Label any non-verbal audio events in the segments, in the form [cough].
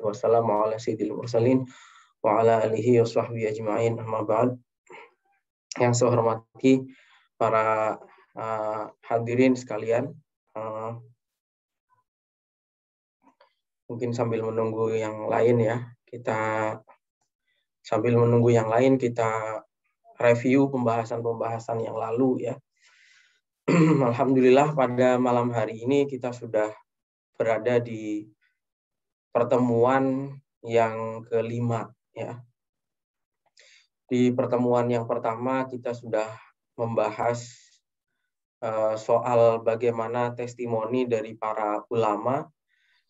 wassalatu wassalamu ala sayyidil mursalin wa ala alihi wa sahbihi ajma'in amma ba'd. Yang saya hormati para uh, hadirin sekalian, uh, mungkin sambil menunggu yang lain ya, kita sambil menunggu yang lain kita review pembahasan-pembahasan yang lalu ya. [clears throat] Alhamdulillah pada malam hari ini kita sudah berada di pertemuan yang kelima ya. Di pertemuan yang pertama kita sudah membahas uh, soal bagaimana testimoni dari para ulama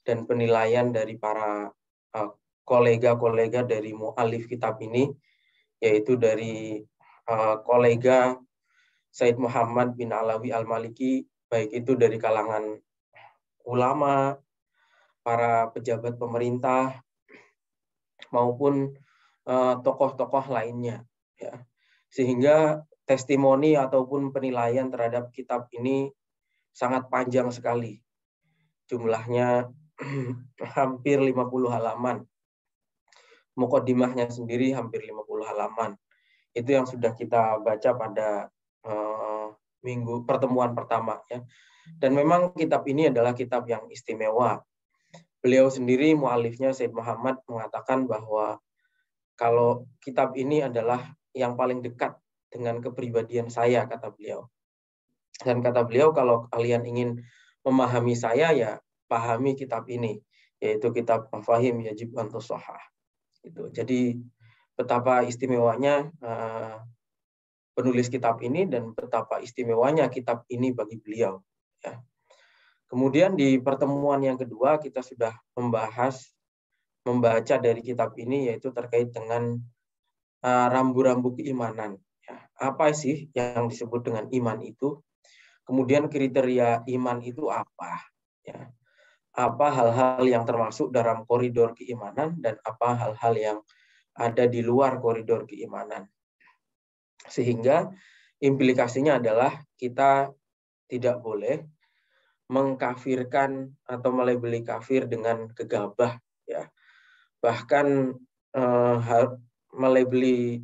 dan penilaian dari para eh, kolega-kolega dari mualif kitab ini yaitu dari uh, kolega Said Muhammad bin Alawi Al-Maliki baik itu dari kalangan ulama para pejabat pemerintah maupun eh, tokoh-tokoh lainnya ya sehingga testimoni ataupun penilaian terhadap kitab ini sangat panjang sekali jumlahnya [clears throat] hampir 50 halaman mukodimahnya sendiri hampir 50 halaman itu yang sudah kita baca pada uh, minggu pertemuan pertama ya dan memang kitab ini adalah kitab yang istimewa beliau sendiri mualifnya Said Muhammad mengatakan bahwa kalau kitab ini adalah yang paling dekat dengan kepribadian saya kata beliau. Dan kata beliau kalau kalian ingin memahami saya ya pahami kitab ini yaitu kitab Mafahim Yajib Antusahah. Itu. Jadi betapa istimewanya eh, penulis kitab ini dan betapa istimewanya kitab ini bagi beliau. Ya. Kemudian di pertemuan yang kedua kita sudah membahas membaca dari kitab ini yaitu terkait dengan eh, rambu-rambu uh, keimanan. Ya, apa sih yang disebut dengan iman itu? Kemudian kriteria iman itu apa? Ya, apa hal-hal yang termasuk dalam koridor keimanan dan apa hal-hal yang ada di luar koridor keimanan. Sehingga implikasinya adalah kita tidak boleh mengkafirkan atau melebeli kafir dengan gegabah ya bahkan eh, melebeli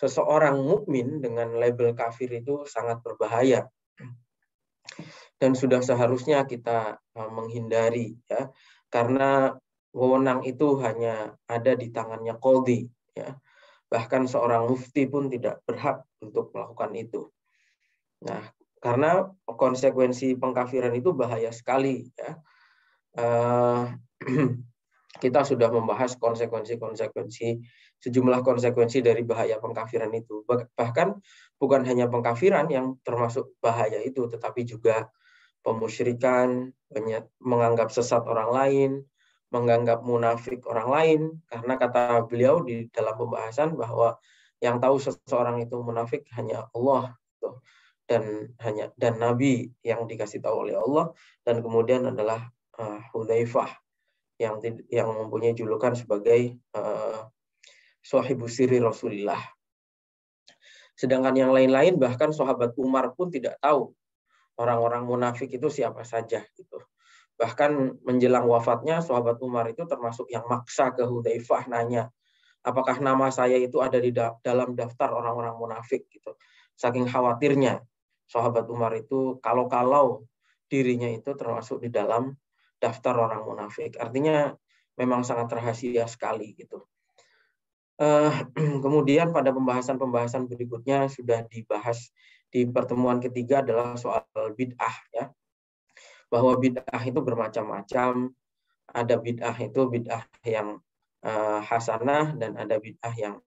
seseorang mukmin dengan label kafir itu sangat berbahaya dan sudah seharusnya kita eh, menghindari ya karena wewenang itu hanya ada di tangannya kodi ya bahkan seorang mufti pun tidak berhak untuk melakukan itu nah karena konsekuensi pengkafiran itu bahaya sekali ya eh, [clears throat] kita sudah membahas konsekuensi-konsekuensi sejumlah konsekuensi dari bahaya pengkafiran itu bahkan bukan hanya pengkafiran yang termasuk bahaya itu tetapi juga pemusyrikan menganggap sesat orang lain menganggap munafik orang lain karena kata beliau di dalam pembahasan bahwa yang tahu seseorang itu munafik hanya Allah dan hanya dan Nabi yang dikasih tahu oleh Allah dan kemudian adalah uh, Hudzaifah yang yang mempunyai julukan sebagai uh, sahibu siri Rasulillah. Sedangkan yang lain-lain bahkan sahabat Umar pun tidak tahu orang-orang munafik itu siapa saja gitu. Bahkan menjelang wafatnya sahabat Umar itu termasuk yang maksa ke Hudzaifah nanya, "Apakah nama saya itu ada di dalam daftar orang-orang munafik?" gitu. Saking khawatirnya sahabat Umar itu kalau-kalau dirinya itu termasuk di dalam daftar orang munafik. Artinya memang sangat rahasia sekali gitu. Uh, [clears throat] kemudian pada pembahasan-pembahasan berikutnya sudah dibahas di pertemuan ketiga adalah soal bid'ah ya. Bahwa bid'ah itu bermacam-macam. Ada bid'ah itu bid'ah yang uh, hasanah dan ada bid'ah yang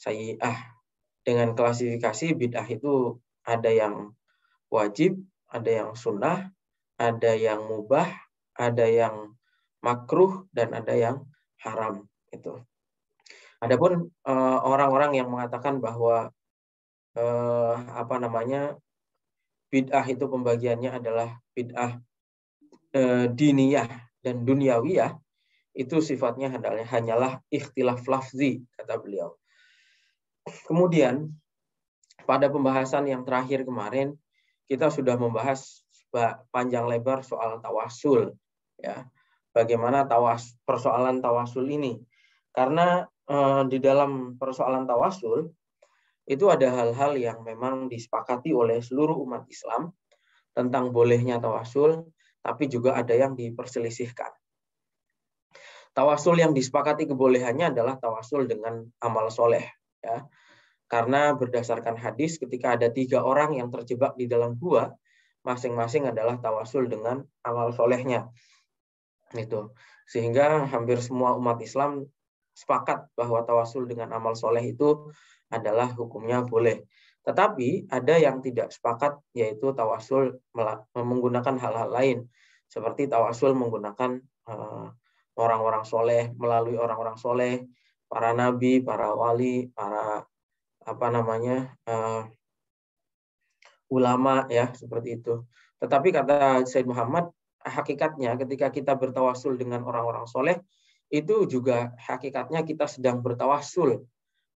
sayyi'ah dengan klasifikasi bid'ah itu ada yang wajib, ada yang sunnah, ada yang mubah, ada yang makruh dan ada yang haram itu. Adapun eh, orang-orang yang mengatakan bahwa eh, apa namanya bid'ah itu pembagiannya adalah bid'ah eh, diniyah dan duniawiyah itu sifatnya hanyalah ikhtilaf lafzi kata beliau Kemudian pada pembahasan yang terakhir kemarin kita sudah membahas panjang lebar soal tawasul ya. Bagaimana tawas persoalan tawasul ini? Karena eh, di dalam persoalan tawasul itu ada hal-hal yang memang disepakati oleh seluruh umat Islam tentang bolehnya tawasul, tapi juga ada yang diperselisihkan. Tawasul yang disepakati kebolehannya adalah tawasul dengan amal soleh, Ya. Karena berdasarkan hadis ketika ada tiga orang yang terjebak di dalam gua, masing-masing adalah tawasul dengan amal solehnya. Itu. Sehingga hampir semua umat Islam sepakat bahwa tawasul dengan amal soleh itu adalah hukumnya boleh. Tetapi ada yang tidak sepakat yaitu tawasul menggunakan hal-hal lain seperti tawasul menggunakan eh, orang-orang soleh melalui orang-orang soleh, para nabi, para wali, apa namanya uh, ulama ya seperti itu. Tetapi kata Said Muhammad hakikatnya ketika kita bertawasul dengan orang-orang soleh itu juga hakikatnya kita sedang bertawasul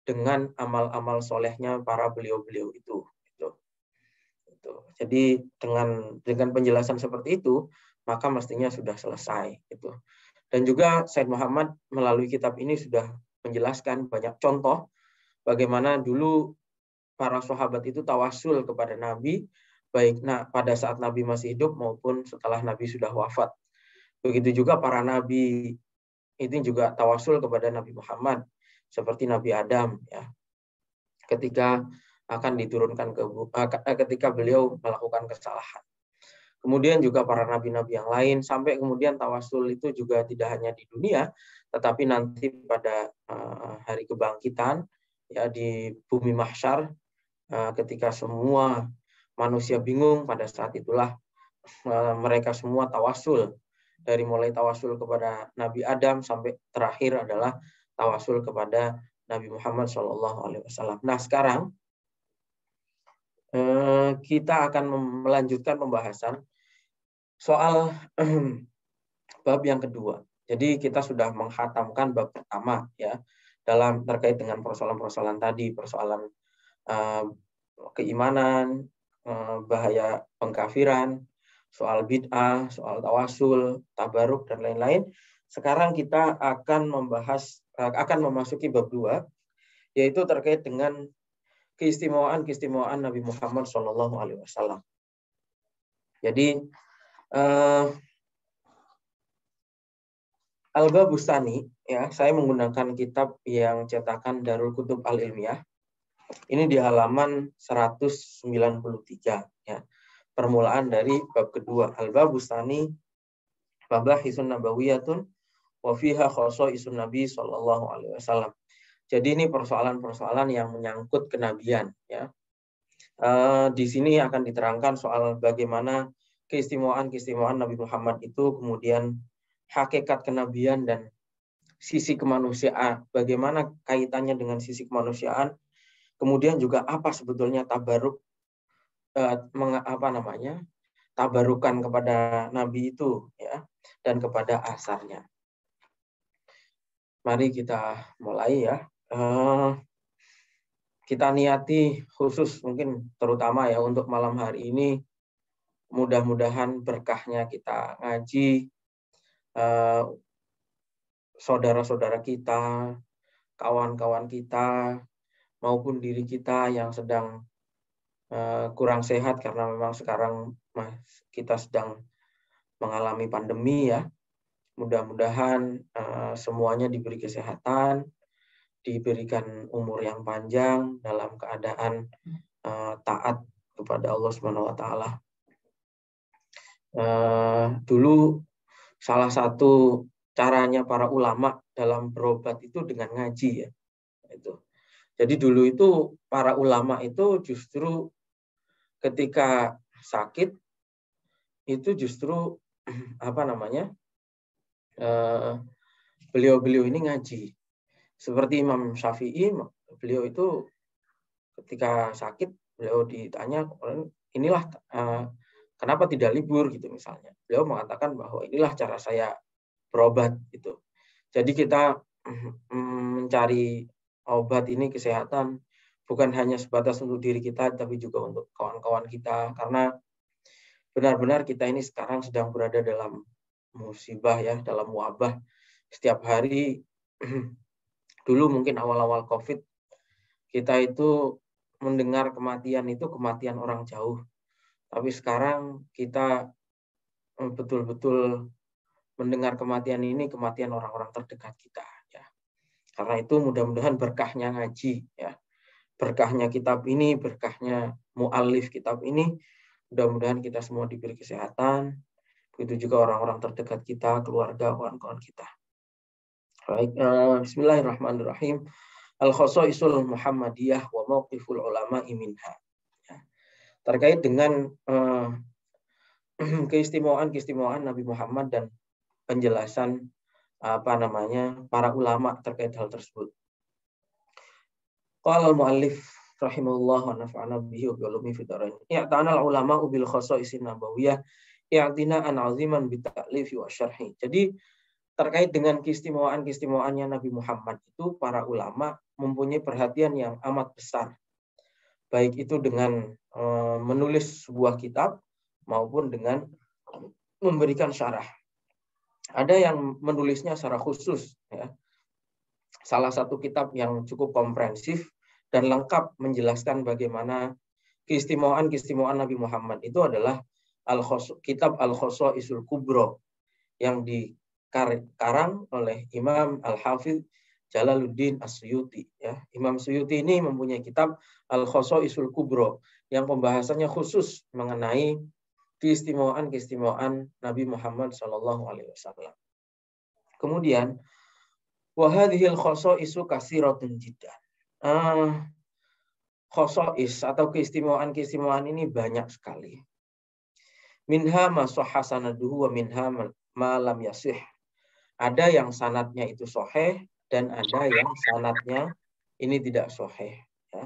dengan amal-amal solehnya para beliau-beliau itu. Gitu. Gitu. Jadi dengan dengan penjelasan seperti itu maka mestinya sudah selesai itu. Dan juga Said Muhammad melalui kitab ini sudah menjelaskan banyak contoh bagaimana dulu para sahabat itu tawasul kepada Nabi baik nah pada saat Nabi masih hidup maupun setelah Nabi sudah wafat. Begitu juga para nabi itu juga tawasul kepada Nabi Muhammad seperti Nabi Adam ya. Ketika akan diturunkan ke eh, eh, ketika beliau melakukan kesalahan. Kemudian juga para nabi-nabi yang lain sampai kemudian tawasul itu juga tidak hanya di dunia tetapi nanti pada eh, hari kebangkitan ya di bumi mahsyar eh, ketika semua manusia bingung pada saat itulah eh, mereka semua tawasul dari mulai tawasul kepada Nabi Adam sampai terakhir adalah tawasul kepada Nabi Muhammad Shallallahu Alaihi Wasallam. Nah sekarang eh, kita akan melanjutkan pembahasan soal [clears throat] bab yang kedua. Jadi kita sudah menghatamkan bab pertama ya dalam terkait dengan persoalan-persoalan tadi, persoalan uh, keimanan, uh, bahaya pengkafiran, soal bid'ah, soal tawasul, tabaruk dan lain-lain. Sekarang kita akan membahas uh, akan memasuki bab dua, yaitu terkait dengan keistimewaan keistimewaan Nabi Muhammad Shallallahu Alaihi Wasallam. Jadi uh, Al-Babustani ya saya menggunakan kitab yang cetakan Darul Kutub Al Ilmiah. Ini di halaman 193 ya. Permulaan dari bab kedua Al Bablah hisun Nabawiyatun wa fiha isun Nabi sallallahu alaihi wasallam. Jadi ini persoalan-persoalan yang menyangkut kenabian ya. E, di sini akan diterangkan soal bagaimana keistimewaan-keistimewaan Nabi Muhammad itu kemudian hakikat kenabian dan sisi kemanusiaan, bagaimana kaitannya dengan sisi kemanusiaan, kemudian juga apa sebetulnya tabaruk eh, apa namanya tabarukan kepada Nabi itu ya dan kepada asarnya. Mari kita mulai ya. Eh, kita niati khusus mungkin terutama ya untuk malam hari ini mudah-mudahan berkahnya kita ngaji eh, saudara-saudara kita, kawan-kawan kita, maupun diri kita yang sedang eh, kurang sehat karena memang sekarang kita sedang mengalami pandemi ya. Mudah-mudahan eh, semuanya diberi kesehatan, diberikan umur yang panjang dalam keadaan eh, taat kepada Allah Subhanahu wa taala. dulu salah satu caranya para ulama dalam berobat itu dengan ngaji ya. Itu. Jadi dulu itu para ulama itu justru ketika sakit itu justru [clears throat] apa namanya eh, beliau-beliau ini ngaji seperti Imam Syafi'i beliau itu ketika sakit beliau ditanya inilah eh, kenapa tidak libur gitu misalnya beliau mengatakan bahwa inilah cara saya berobat gitu. Jadi kita mm, mencari obat ini kesehatan bukan hanya sebatas untuk diri kita tapi juga untuk kawan-kawan kita karena benar-benar kita ini sekarang sedang berada dalam musibah ya, dalam wabah. Setiap hari [clears throat] dulu mungkin awal-awal Covid kita itu mendengar kematian itu kematian orang jauh. Tapi sekarang kita mm, betul-betul mendengar kematian ini kematian orang-orang terdekat kita ya. Karena itu mudah-mudahan berkahnya ngaji ya. Berkahnya kitab ini, berkahnya mualif kitab ini mudah-mudahan kita semua diberi kesehatan. Begitu juga orang-orang terdekat kita, keluarga, kawan-kawan kita. Baik, eh, bismillahirrahmanirrahim. al khosoisul Muhammadiyah wa mauqiful ulama iminha Ya. Terkait dengan uh, [clears throat] keistimewaan-keistimewaan Nabi Muhammad dan penjelasan apa namanya para ulama terkait hal tersebut. Qala al-muallif rahimahullah wa nafa'ana bihi wa bi fid dharain. Ya'tana al-ulama bil khasa'is nabawiyah an 'aziman bi ta'lif wa syarhi. Jadi terkait dengan keistimewaan-keistimewaannya Nabi Muhammad itu para ulama mempunyai perhatian yang amat besar. Baik itu dengan e, menulis sebuah kitab maupun dengan memberikan syarah. Ada yang menulisnya secara khusus. Ya. Salah satu kitab yang cukup komprehensif dan lengkap menjelaskan bagaimana keistimewaan-keistimewaan Nabi Muhammad itu adalah al kitab Al-Khoso Isul Kubro yang dikarang oleh Imam Al-Hafidh Jalaluddin As-Suyuti. Ya. Imam Suyuti ini mempunyai kitab Al-Khoso Isul Kubro yang pembahasannya khusus mengenai keistimewaan-keistimewaan Nabi Muhammad Shallallahu Alaihi Wasallam. Kemudian wahadhil isu kasiratun jida. Uh, ah, is atau keistimewaan-keistimewaan ini banyak sekali. Minha masoh hasanaduhu wa minha malam yasih. Ada yang sanatnya itu soheh dan ada yang sanatnya ini tidak soheh. Ya.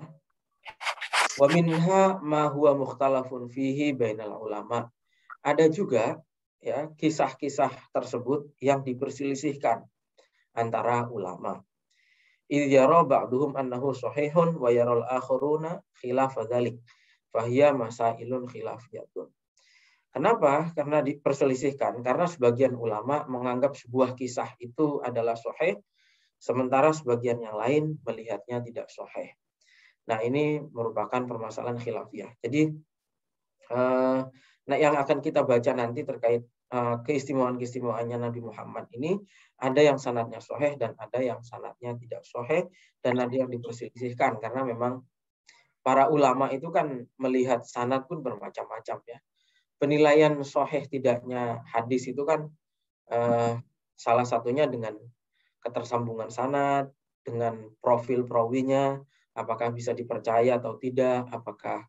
Wa minha ma huwa mukhtalafun fihi bainal ulama. Ada juga ya kisah-kisah tersebut yang diperselisihkan antara ulama. Idh yara ba'duhum annahu sahihun wa yaral akharuna khilaf dzalik. Fahiya masailun khilafiyatun. Kenapa? Karena diperselisihkan. Karena sebagian ulama menganggap sebuah kisah itu adalah sahih, sementara sebagian yang lain melihatnya tidak sahih. Nah, ini merupakan permasalahan khilafiyah. Jadi eh, nah yang akan kita baca nanti terkait eh, keistimewaan-keistimewaannya Nabi Muhammad ini ada yang sanatnya soheh dan ada yang sanatnya tidak soheh dan ada yang diperselisihkan karena memang para ulama itu kan melihat sanat pun bermacam-macam ya. Penilaian soheh tidaknya hadis itu kan eh, salah satunya dengan ketersambungan sanat, dengan profil perawinya, apakah bisa dipercaya atau tidak, apakah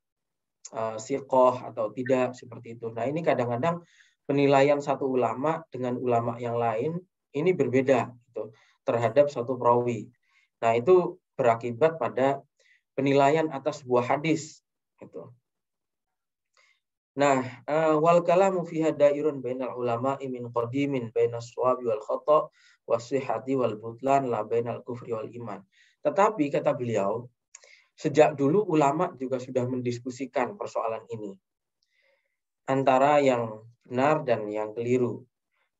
uh, eh, sikoh atau tidak seperti itu. Nah ini kadang-kadang penilaian satu ulama dengan ulama yang lain ini berbeda gitu, terhadap satu perawi. Nah itu berakibat pada penilaian atas sebuah hadis gitu. Nah, uh, wal kalamu fiha dairun bainal ulama imin qadimin bainas suwabi wal khata' wasihati wal butlan la bainal kufri wal iman. Tetapi kata beliau, Sejak dulu ulama juga sudah mendiskusikan persoalan ini. Antara yang benar dan yang keliru.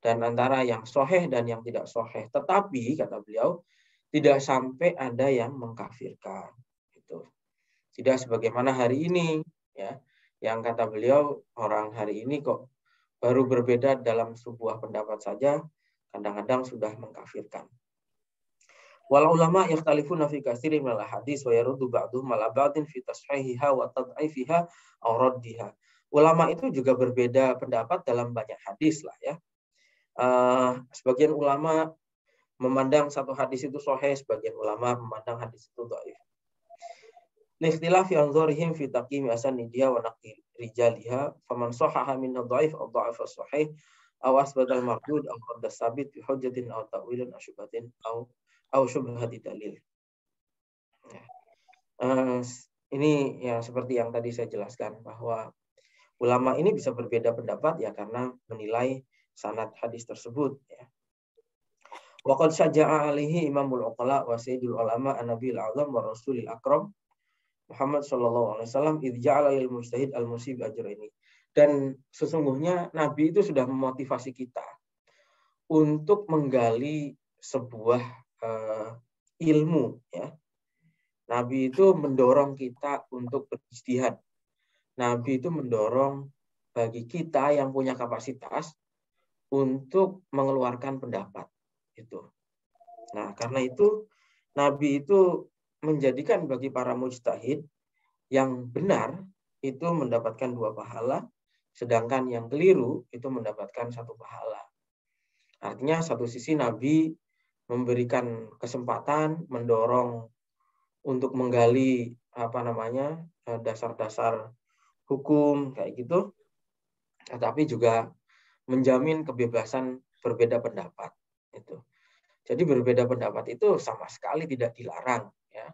Dan antara yang soheh dan yang tidak soheh. Tetapi, kata beliau, tidak sampai ada yang mengkafirkan. Itu. Tidak sebagaimana hari ini. ya Yang kata beliau, orang hari ini kok baru berbeda dalam sebuah pendapat saja, kadang-kadang sudah mengkafirkan. Wal ulama yakhtalifuna fi katsirin malah hadis wa untuk ba'duhum malah ba'din fi tashihiha wa tad'ifiha aw raddiha. Ulama itu juga berbeda pendapat dalam banyak hadis lah ya. Eh, sebagian ulama memandang satu hadis itu sahih, sebagian ulama memandang hadis itu dhaif. Nikhtilaf yang zorihim fi taqim nidia wa naqdir rijaliha faman sahaha min dhaif aw dha'af sahih aw asbata mardud aw qad sabit bi hujjatin aw ta'wilin asybatin au syubhati dalil. uh, ini yang seperti yang tadi saya jelaskan bahwa ulama ini bisa berbeda pendapat ya karena menilai sanad hadis tersebut ya. Waqad saja'a alihi imamul uqala wa sayyidul ulama an-nabiyil azam wa rasulil akram Muhammad sallallahu alaihi wasallam idja'ala lil mujtahid al musib ini Dan sesungguhnya Nabi itu sudah memotivasi kita untuk menggali sebuah uh, ilmu ya. Nabi itu mendorong kita untuk beristihad. Nabi itu mendorong bagi kita yang punya kapasitas untuk mengeluarkan pendapat itu. Nah, karena itu Nabi itu menjadikan bagi para mujtahid yang benar itu mendapatkan dua pahala, sedangkan yang keliru itu mendapatkan satu pahala. Artinya satu sisi Nabi memberikan kesempatan, mendorong untuk menggali apa namanya eh, dasar-dasar hukum kayak gitu, tetapi juga menjamin kebebasan berbeda pendapat itu. Jadi berbeda pendapat itu sama sekali tidak dilarang ya.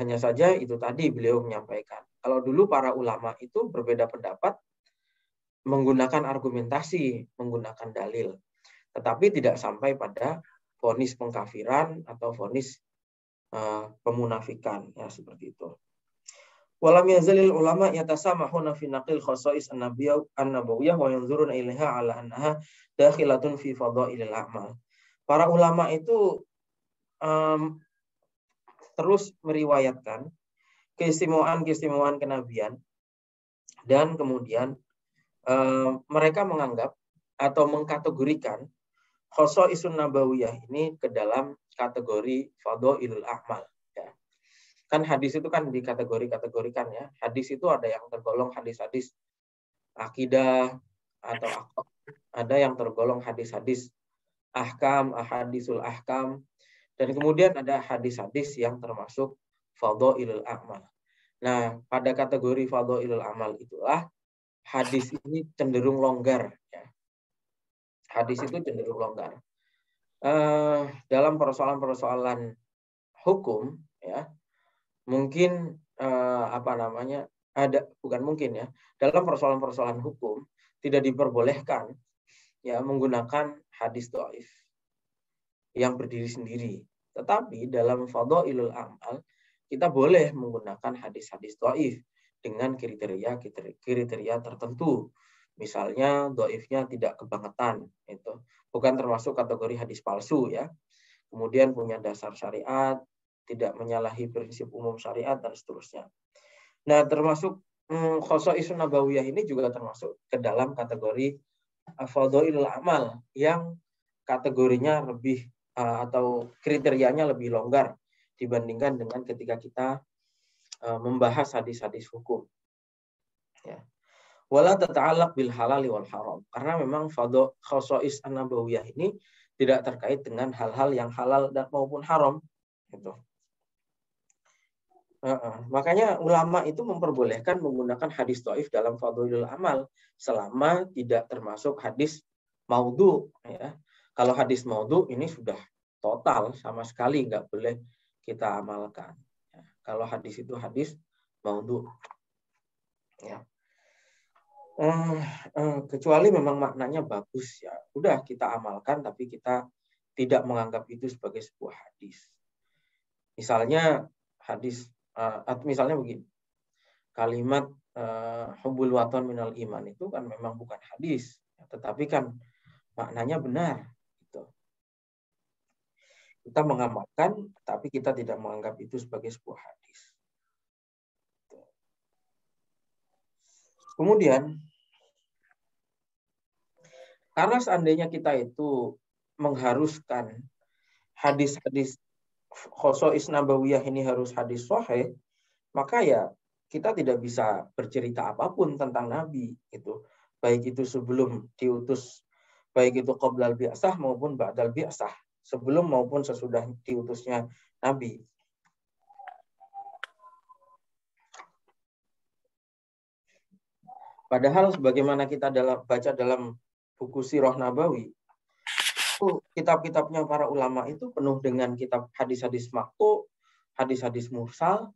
Hanya saja itu tadi beliau menyampaikan. Kalau dulu para ulama itu berbeda pendapat menggunakan argumentasi, menggunakan dalil, tetapi tidak sampai pada vonis pengkafiran atau vonis uh, eh, pemunafikan ya seperti itu. Walam yazalil ulama yatasamahuna fi naqil khasa'is an-nabawiyyah wa yanzuruna ilaiha ala annaha dakhilatun fi fadailil a'mal. Para ulama itu um, terus meriwayatkan keistimewaan-keistimewaan kenabian dan kemudian um, mereka menganggap atau mengkategorikan khoso isun nabawiyah ini ke dalam kategori ilul akmal, Ya. Kan hadis itu kan dikategori-kategorikan ya. Hadis itu ada yang tergolong hadis-hadis akidah atau ada yang tergolong hadis-hadis ahkam, ahadisul ahkam, dan kemudian ada hadis-hadis yang termasuk ilul akmal. Nah, pada kategori ilul amal itulah hadis ini cenderung longgar hadis itu cenderung longgar. Uh, dalam persoalan-persoalan hukum, ya mungkin uh, apa namanya ada bukan mungkin ya dalam persoalan-persoalan hukum tidak diperbolehkan ya menggunakan hadis doif yang berdiri sendiri. Tetapi dalam ilul amal kita boleh menggunakan hadis-hadis doif dengan kriteria kriteria tertentu Misalnya doifnya tidak kebangetan itu bukan termasuk kategori hadis palsu ya. Kemudian punya dasar syariat, tidak menyalahi prinsip umum syariat dan seterusnya. Nah termasuk hmm, isu nabawiyah ini juga termasuk ke dalam kategori eh, fadhailul amal yang kategorinya lebih eh, atau kriterianya lebih longgar dibandingkan dengan ketika kita eh, membahas hadis-hadis hukum. Ya wala tata'alak bil halal wal haram. Karena memang fadho khosois anabawiyah ini tidak terkait dengan hal-hal yang halal dan maupun haram. Gitu. Uh -uh. Makanya ulama itu memperbolehkan menggunakan hadis toif dalam fadlul amal selama tidak termasuk hadis maudhu. Ya. Kalau hadis maudhu ini sudah total sama sekali nggak boleh kita amalkan. Ya. Kalau hadis itu hadis maudhu. Ya. Eh, eh, kecuali memang maknanya bagus ya udah kita amalkan tapi kita tidak menganggap itu sebagai sebuah hadis misalnya hadis eh, atau misalnya begini kalimat hubul waton minal iman itu kan memang bukan hadis ya, tetapi kan maknanya benar gitu. kita mengamalkan tapi kita tidak menganggap itu sebagai sebuah hadis gitu. Kemudian karena seandainya kita itu mengharuskan hadis-hadis khoso isnabawiyah ini harus hadis sahih, maka ya kita tidak bisa bercerita apapun tentang Nabi itu baik itu sebelum diutus baik itu qoblal biasah maupun ba'dal biasah sebelum maupun sesudah diutusnya Nabi padahal sebagaimana kita dalam baca dalam buku Sirah Nabawi, itu kitab-kitabnya para ulama itu penuh dengan kitab hadis-hadis maktu, hadis-hadis mursal,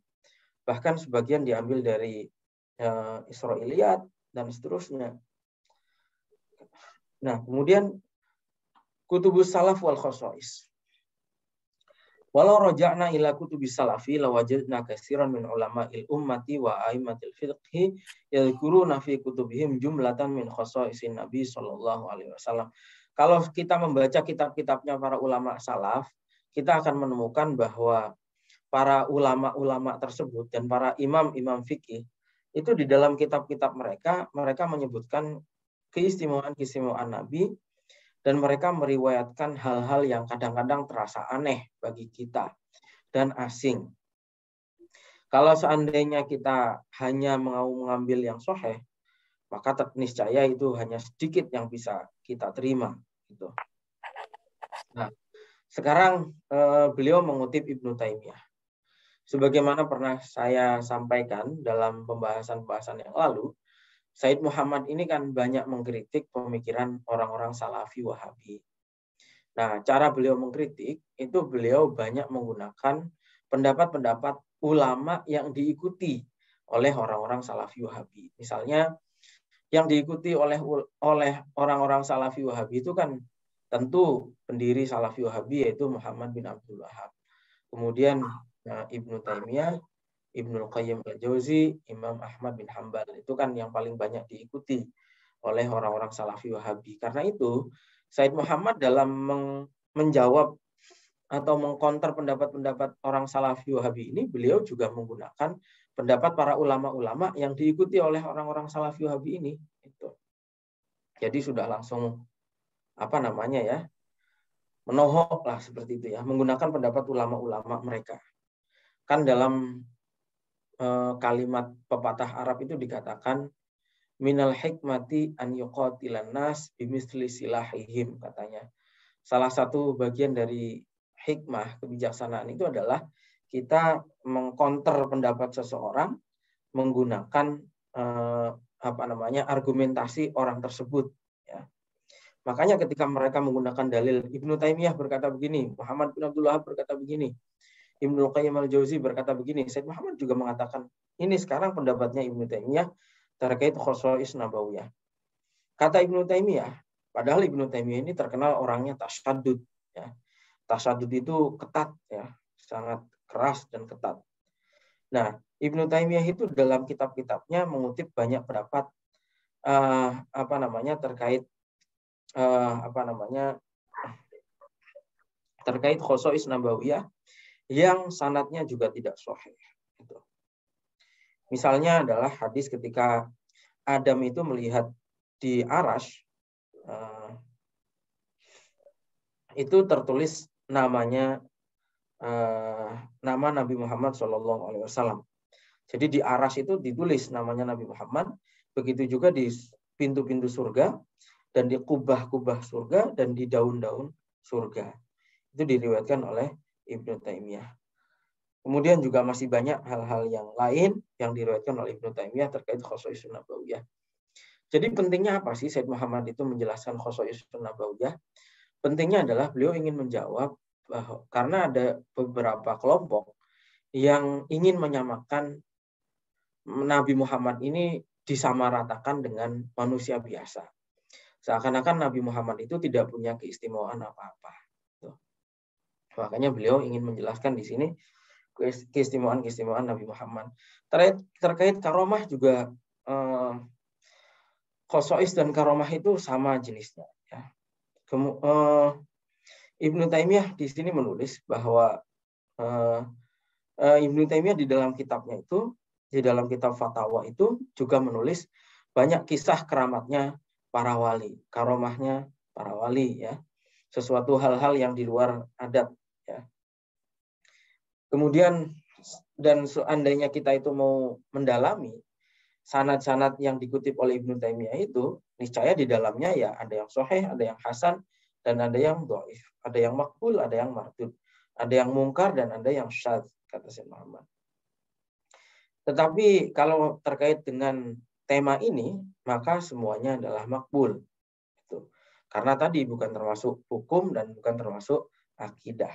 bahkan sebagian diambil dari Isra eh, Israiliyat dan seterusnya. Nah, kemudian kutubus salaf wal khosois. Walau roja'na ila kutubi salafi wajadna kasiran min ulama il ummati wa aimatil fiqhi yadhkuruna nafi kutubihim jumlatan min khasa'isin Nabi Shallallahu Alaihi Wasallam. Kalau kita membaca kitab-kitabnya para ulama salaf, kita akan menemukan bahwa para ulama-ulama tersebut dan para imam-imam fikih itu di dalam kitab-kitab mereka mereka menyebutkan keistimewaan-keistimewaan Nabi dan mereka meriwayatkan hal-hal yang kadang-kadang terasa aneh bagi kita dan asing. Kalau seandainya kita hanya mau mengambil yang soheh, maka niscaya itu hanya sedikit yang bisa kita terima. Gitu. Nah, sekarang eh, beliau mengutip Ibnu Taimiyah. Sebagaimana pernah saya sampaikan dalam pembahasan-pembahasan yang lalu, Said Muhammad ini kan banyak mengkritik pemikiran orang-orang Salafi Wahabi. Nah, cara beliau mengkritik itu beliau banyak menggunakan pendapat-pendapat ulama yang diikuti oleh orang-orang Salafi Wahabi. Misalnya yang diikuti oleh oleh orang-orang Salafi Wahabi itu kan tentu pendiri Salafi Wahabi yaitu Muhammad bin Abdul Wahab. Kemudian nah, Ibnu Taimiyah, Ibnu Qayyim Al-Jauzi, Imam Ahmad bin Hambal. Itu kan yang paling banyak diikuti oleh orang-orang Salafi Wahabi. Karena itu, Said Muhammad dalam menjawab atau mengkonter pendapat-pendapat orang Salafi Wahabi ini, beliau juga menggunakan pendapat para ulama-ulama yang diikuti oleh orang-orang Salafi Wahabi ini. Itu. Jadi sudah langsung apa namanya ya menohok lah seperti itu ya menggunakan pendapat ulama-ulama mereka kan dalam Eh, kalimat pepatah Arab itu dikatakan minal hikmati an yuqatilan nas bimisli silahihim katanya. Salah satu bagian dari hikmah kebijaksanaan itu adalah kita mengkonter pendapat seseorang menggunakan eh, apa namanya argumentasi orang tersebut ya. Makanya ketika mereka menggunakan dalil Ibnu Taimiyah berkata begini, Muhammad bin Abdullah berkata begini, Ibnu Qayyim al-Jauzi berkata begini, Said Muhammad juga mengatakan, ini sekarang pendapatnya Ibnu Taimiyah terkait khusus nabawiyah. Kata Ibnu Taimiyah, padahal Ibnu Taimiyah ini terkenal orangnya tasadud. Ya. Tasadud itu ketat, ya, sangat keras dan ketat. Nah, Ibnu Taimiyah itu dalam kitab-kitabnya mengutip banyak pendapat uh, apa namanya terkait uh, apa namanya terkait khusus nabawiyah yang sanatnya juga tidak sahih. Gitu. Misalnya adalah hadis ketika Adam itu melihat di Arash eh, itu tertulis namanya eh, nama Nabi Muhammad Shallallahu Alaihi Wasallam. Jadi di Arash itu ditulis namanya Nabi Muhammad. Begitu juga di pintu-pintu surga dan di kubah-kubah surga dan di daun-daun surga. Itu diriwayatkan oleh Ibnu Taimiyah. Kemudian juga masih banyak hal-hal yang lain yang diriwayatkan oleh Ibnu Taimiyah terkait khosoisun nabawiyah. Jadi pentingnya apa sih Said Muhammad itu menjelaskan khosoisun nabawiyah? Pentingnya adalah beliau ingin menjawab bahwa karena ada beberapa kelompok yang ingin menyamakan Nabi Muhammad ini disamaratakan dengan manusia biasa. Seakan-akan Nabi Muhammad itu tidak punya keistimewaan apa-apa. Makanya beliau ingin menjelaskan di sini keistimewaan-keistimewaan Nabi Muhammad. Terkait, terkait karomah juga eh, khosois dan karomah itu sama jenisnya. Ya. Kemu, eh, Ibnu Taimiyah di sini menulis bahwa eh, eh Ibnu Taimiyah di dalam kitabnya itu, di dalam kitab Fatawa itu juga menulis banyak kisah keramatnya para wali, karomahnya para wali ya. Sesuatu hal-hal yang di luar adat Kemudian dan seandainya kita itu mau mendalami sanad-sanad yang dikutip oleh Ibnu Taimiyah itu, niscaya di dalamnya ya ada yang soheh, ada yang hasan, dan ada yang doif, ada yang makbul, ada yang martud, ada yang mungkar, dan ada yang syad, kata Syed Muhammad. Tetapi kalau terkait dengan tema ini, maka semuanya adalah makbul. Karena tadi bukan termasuk hukum dan bukan termasuk akidah.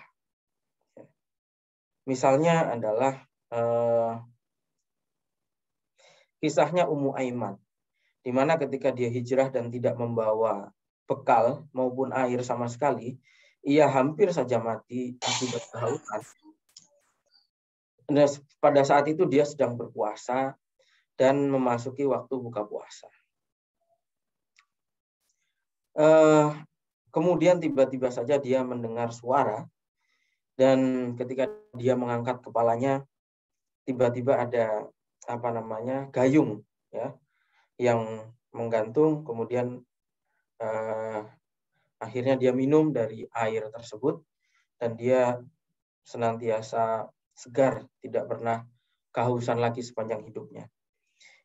Misalnya adalah uh, kisahnya Umu Aiman, di mana ketika dia hijrah dan tidak membawa bekal maupun air sama sekali, ia hampir saja mati akibat kehausan. Nah, pada saat itu dia sedang berpuasa dan memasuki waktu buka puasa. Uh, kemudian tiba-tiba saja dia mendengar suara dan ketika dia mengangkat kepalanya tiba-tiba ada apa namanya gayung ya yang menggantung kemudian eh, akhirnya dia minum dari air tersebut dan dia senantiasa segar tidak pernah kehausan lagi sepanjang hidupnya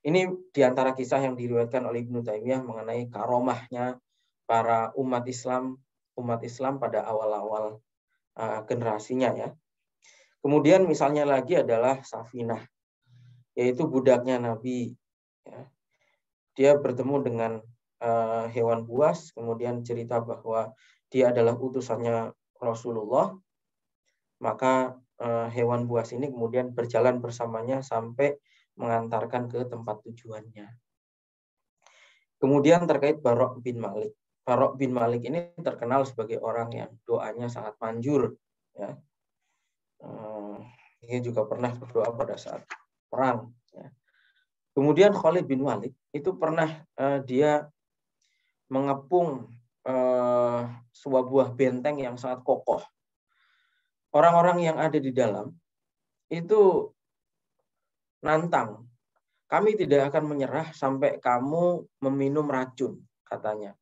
ini diantara kisah yang diriwayatkan oleh Ibnu Taimiyah mengenai karomahnya para umat Islam umat Islam pada awal-awal Eh, generasinya ya. Kemudian misalnya lagi adalah Safina, yaitu budaknya Nabi. Ya. Dia bertemu dengan eh, hewan buas, kemudian cerita bahwa dia adalah utusannya Rasulullah. Maka eh, hewan buas ini kemudian berjalan bersamanya sampai mengantarkan ke tempat tujuannya. Kemudian terkait Barok bin Malik. Farok bin Malik ini terkenal sebagai orang yang doanya sangat manjur. Ya. Dia eh, juga pernah berdoa pada saat perang. Ya. Kemudian Khalid bin Walid itu pernah uh, dia mengepung uh, sebuah buah benteng yang sangat kokoh. Orang-orang yang ada di dalam itu nantang. Kami tidak akan menyerah sampai kamu meminum racun, katanya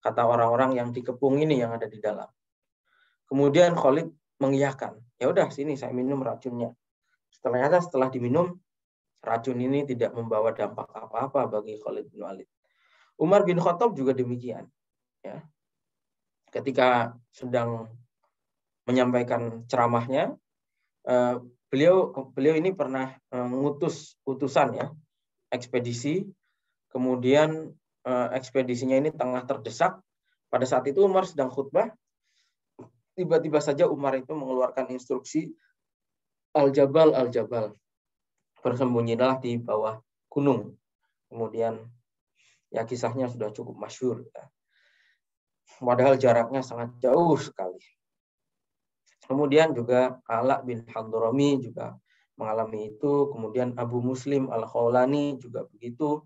kata orang-orang yang dikepung ini yang ada di dalam. Kemudian Khalid mengiyakan, ya udah sini saya minum racunnya. Ternyata setelah diminum, racun ini tidak membawa dampak apa-apa bagi Khalid bin Walid. Umar bin Khattab juga demikian. Ya. Ketika sedang menyampaikan ceramahnya, eh, beliau beliau ini pernah eh, mengutus utusan ya, ekspedisi, kemudian Eh, ekspedisinya ini tengah terdesak. Pada saat itu Umar sedang khutbah. Tiba-tiba saja Umar itu mengeluarkan instruksi Al-Jabal, Al-Jabal. Bersembunyilah di bawah gunung. Kemudian ya kisahnya sudah cukup masyur. Ya. Padahal jaraknya sangat jauh sekali. Kemudian juga Ala bin Hadrami juga mengalami itu. Kemudian Abu Muslim Al-Khawlani juga begitu.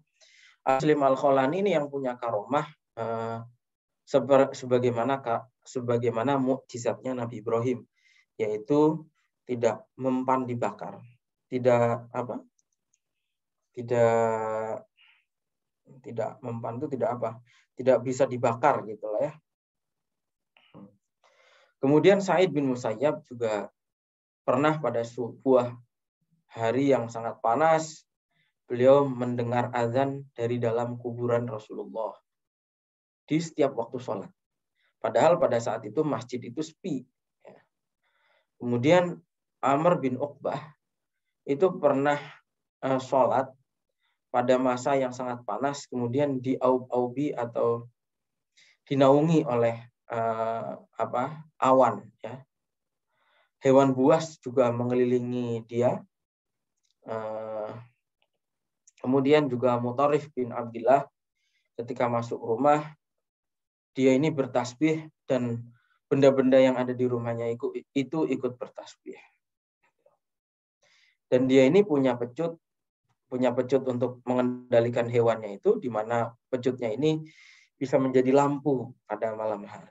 Aslim al ini yang punya karomah eh, seber, sebagaimana sebagaimana mukjizatnya Nabi Ibrahim yaitu tidak mempan dibakar, tidak apa? tidak tidak mempan itu tidak apa? tidak bisa dibakar gitu lah ya. Kemudian Said bin Musayyab juga pernah pada sebuah hari yang sangat panas beliau mendengar azan dari dalam kuburan Rasulullah di setiap waktu sholat. Padahal pada saat itu masjid itu sepi. Ya. Kemudian Amr bin Uqbah itu pernah eh, sholat pada masa yang sangat panas, kemudian diaub-aubi atau dinaungi oleh uh, apa awan. Ya. Hewan buas juga mengelilingi dia. Uh, Kemudian juga Mutarif bin Abdillah ketika masuk rumah dia ini bertasbih dan benda-benda yang ada di rumahnya itu, itu ikut bertasbih. Dan dia ini punya pecut punya pecut untuk mengendalikan hewannya itu di mana pecutnya ini bisa menjadi lampu pada malam hari.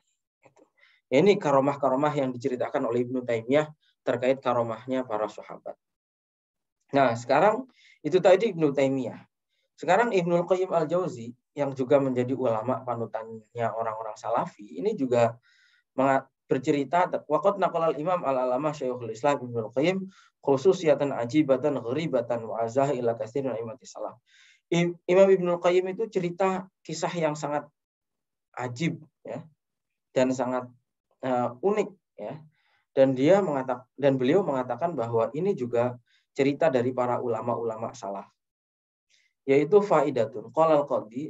Ini karomah-karomah yang diceritakan oleh Ibnu Taimiyah terkait karomahnya para sahabat. Nah, sekarang itu tadi Ibnu Taimiyah. Sekarang Ibnu Qayyim Al-Jauzi yang juga menjadi ulama panutannya orang-orang salafi ini juga bercerita waqad naqala imam al-alama syaikhul islam Ibnu Qayyim khususiyatan ajibatan gharibatan wa azah ila katsirin imam salaf. Imam Ibnu Qayyim itu cerita kisah yang sangat ajib ya dan sangat uh, unik ya dan dia mengatakan dan beliau mengatakan bahwa ini juga cerita dari para ulama-ulama salah, yaitu faidatun qalal qadi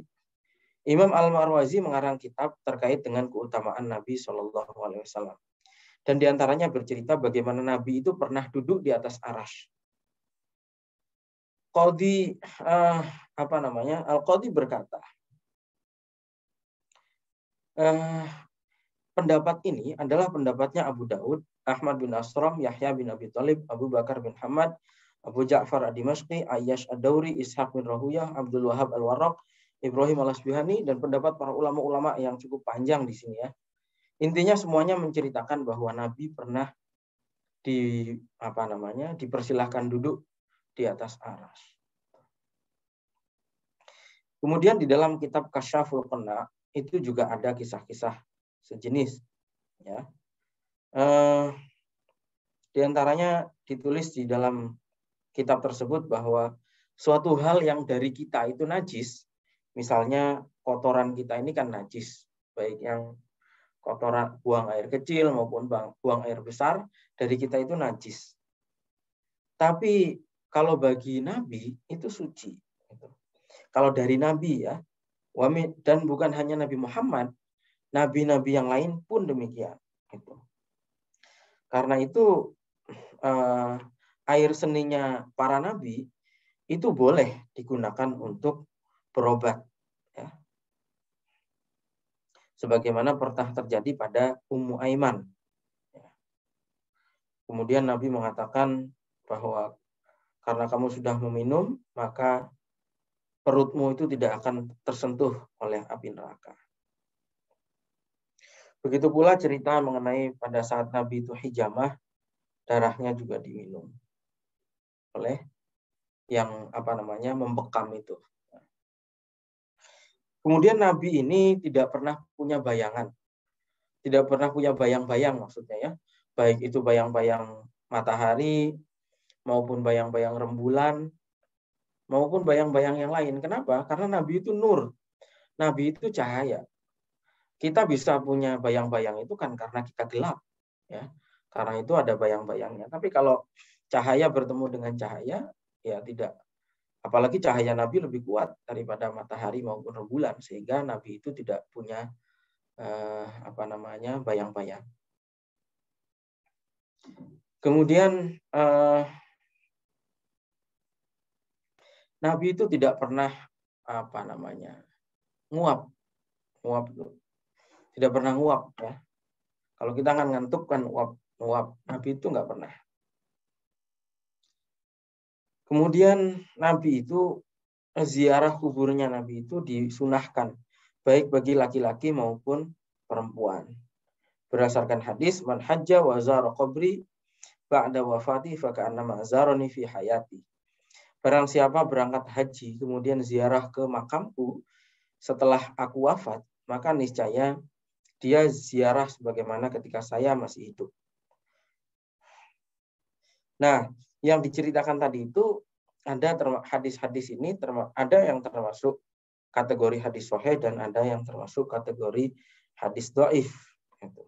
Imam Al-Marwazi mengarang kitab terkait dengan keutamaan Nabi saw. alaihi wasallam. Dan diantaranya bercerita bagaimana Nabi itu pernah duduk di atas aras. Qadi uh, apa namanya? Al-Qadi berkata, uh, pendapat ini adalah pendapatnya Abu Daud, Ahmad bin Asram, Yahya bin Abi Thalib, Abu Bakar bin Hamad, Abu Ja'far Ad-Dimashqi, Ayyash ad dawri Ishaq bin Rahuyah, Abdul Wahab Al-Warraq, Ibrahim Al-Asbihani, dan pendapat para ulama-ulama yang cukup panjang di sini ya. Intinya semuanya menceritakan bahwa Nabi pernah di apa namanya dipersilahkan duduk di atas aras. Kemudian di dalam kitab Kasyaful Qana itu juga ada kisah-kisah sejenis ya. Eh, di antaranya ditulis di dalam kitab tersebut bahwa suatu hal yang dari kita itu najis, misalnya kotoran kita ini kan najis, baik yang kotoran buang air kecil maupun buang air besar dari kita itu najis. Tapi kalau bagi Nabi itu suci. Gitu. Kalau dari Nabi ya, dan bukan hanya Nabi Muhammad, nabi-nabi yang lain pun demikian. Gitu. Karena itu eh, air seninya para nabi itu boleh digunakan untuk berobat ya. Sebagaimana pernah terjadi pada Ummu Aiman. Ya. Kemudian Nabi mengatakan bahwa karena kamu sudah meminum, maka perutmu itu tidak akan tersentuh oleh api neraka. Begitu pula cerita mengenai pada saat Nabi itu hijamah, darahnya juga diminum oleh yang apa namanya membekam itu. Kemudian Nabi ini tidak pernah punya bayangan, tidak pernah punya bayang-bayang maksudnya ya, baik itu bayang-bayang matahari maupun bayang-bayang rembulan maupun bayang-bayang yang lain. Kenapa? Karena Nabi itu nur, Nabi itu cahaya. Kita bisa punya bayang-bayang itu kan karena kita gelap, ya. Karena itu ada bayang-bayangnya. Tapi kalau cahaya bertemu dengan cahaya ya tidak apalagi cahaya Nabi lebih kuat daripada matahari maupun rembulan sehingga Nabi itu tidak punya eh, apa namanya bayang-bayang. Kemudian eh, Nabi itu tidak pernah apa namanya nguap, nguap itu tidak pernah nguap ya. Kalau kita kan ngantuk kan nguap, nguap. Nabi itu nggak pernah. Kemudian Nabi itu eh, ziarah kuburnya Nabi itu disunahkan baik bagi laki-laki maupun perempuan. Berdasarkan hadis man hajja wa zara qabri ba'da wafati fa ka'annama zarani fi hayati. Barang siapa berangkat haji kemudian ziarah ke makamku setelah aku wafat, maka niscaya dia ziarah sebagaimana ketika saya masih hidup. Nah, yang diceritakan tadi itu ada hadis-hadis ini ada yang termasuk kategori hadis sahih dan ada yang termasuk kategori hadis doif. Gitu.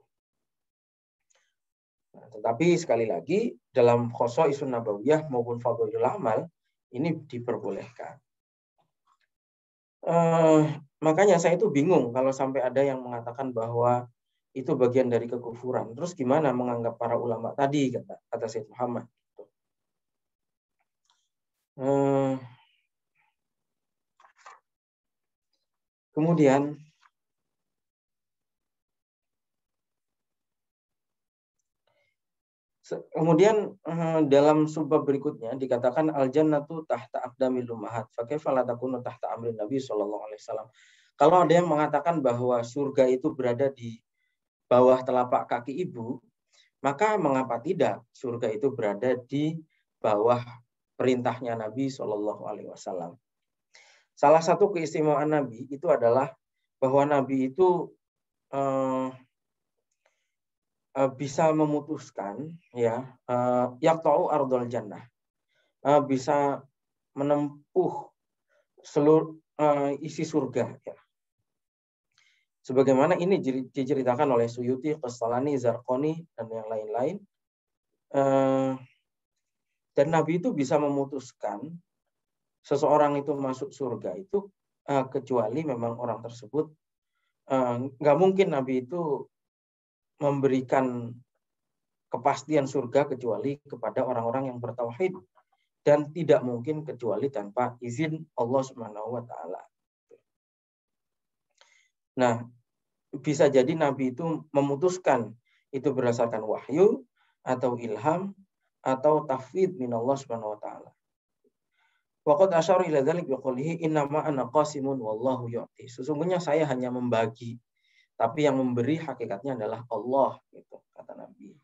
Nah, tetapi sekali lagi dalam khoso isun nabawiyah maupun fadlul amal ini diperbolehkan. Eh, makanya saya itu bingung kalau sampai ada yang mengatakan bahwa itu bagian dari kekufuran. Terus gimana menganggap para ulama tadi kata kata Syed Muhammad? Eh, kemudian Kemudian eh, dalam subbab berikutnya dikatakan al jannatu tahta aqdamil ummahat. Fa Falataku tahta amrin Nabi sallallahu alaihi wasallam. Kalau ada yang mengatakan bahwa surga itu berada di bawah telapak kaki ibu, maka mengapa tidak surga itu berada di bawah perintahnya Nabi Shallallahu Alaihi Wasallam. Salah satu keistimewaan Nabi itu adalah bahwa Nabi itu uh, bisa memutuskan ya eh, yang tahu ardol jannah uh, bisa menempuh seluruh uh, isi surga ya sebagaimana ini diceritakan oleh Suyuti, Kesalani, Zarkoni, dan yang lain-lain. Dan Nabi itu bisa memutuskan seseorang itu masuk surga itu eh, kecuali memang orang tersebut eh, nggak mungkin Nabi itu memberikan kepastian surga kecuali kepada orang-orang yang bertauhid dan tidak mungkin kecuali tanpa izin Allah Subhanahu wa taala. Nah, bisa jadi nabi itu memutuskan itu berdasarkan wahyu atau ilham atau tafwid min Allah Subhanahu wa taala. Waqad asyara ila dzalik biqoulihi inna ma ana qasimun wallahu yu'ti. Sesungguhnya saya hanya membagi, tapi yang memberi hakikatnya adalah Allah gitu kata Nabi.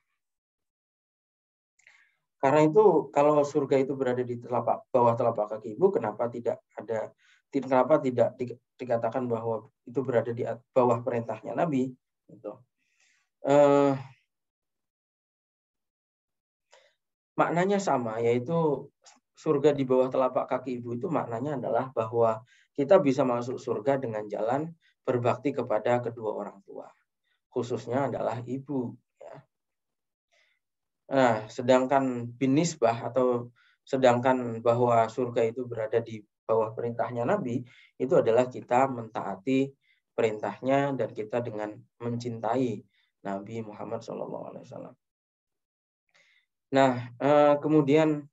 Karena itu kalau surga itu berada di telapak bawah telapak kaki ibu, kenapa tidak ada kenapa tidak di, dikatakan bahwa itu berada di bawah perintahnya Nabi? Gitu. Uh, maknanya sama yaitu surga di bawah telapak kaki ibu itu maknanya adalah bahwa kita bisa masuk surga dengan jalan berbakti kepada kedua orang tua khususnya adalah ibu ya. nah sedangkan binisbah atau sedangkan bahwa surga itu berada di bawah perintahnya Nabi itu adalah kita mentaati perintahnya dan kita dengan mencintai Nabi Muhammad SAW. Nah, eh, kemudian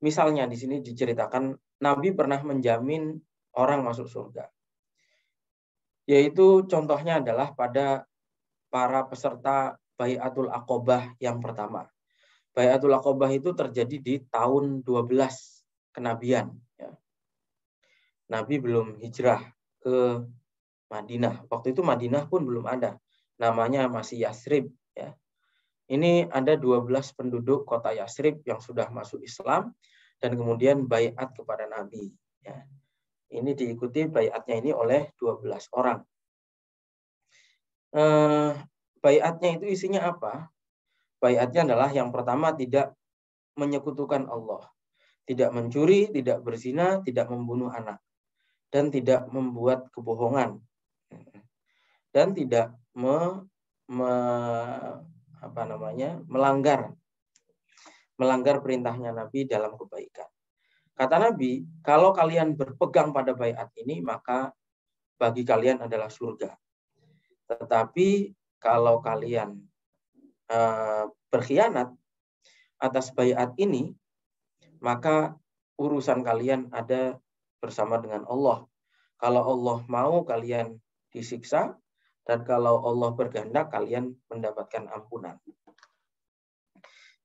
misalnya di sini diceritakan Nabi pernah menjamin orang masuk surga. Yaitu contohnya adalah pada para peserta Bayatul Akobah yang pertama. Bayatul Akobah itu terjadi di tahun 12 kenabian. Ya. Nabi belum hijrah ke Madinah. Waktu itu Madinah pun belum ada. Namanya masih Yasrib. Ya. Ini ada 12 penduduk kota Yasrib yang sudah masuk Islam dan kemudian bayat kepada Nabi. Ya. Ini diikuti bayatnya ini oleh 12 orang. Eh, bayatnya itu isinya apa? Bayatnya adalah yang pertama tidak menyekutukan Allah. Tidak mencuri, tidak berzina, tidak membunuh anak. Dan tidak membuat kebohongan. Ya. Dan tidak me, me, apa namanya melanggar melanggar perintahnya Nabi dalam kebaikan. Kata Nabi, kalau kalian berpegang pada bayat ini maka bagi kalian adalah surga. Tetapi kalau kalian uh, berkhianat atas bayat ini maka urusan kalian ada bersama dengan Allah. Kalau Allah mau kalian disiksa, dan kalau Allah berkehendak kalian mendapatkan ampunan.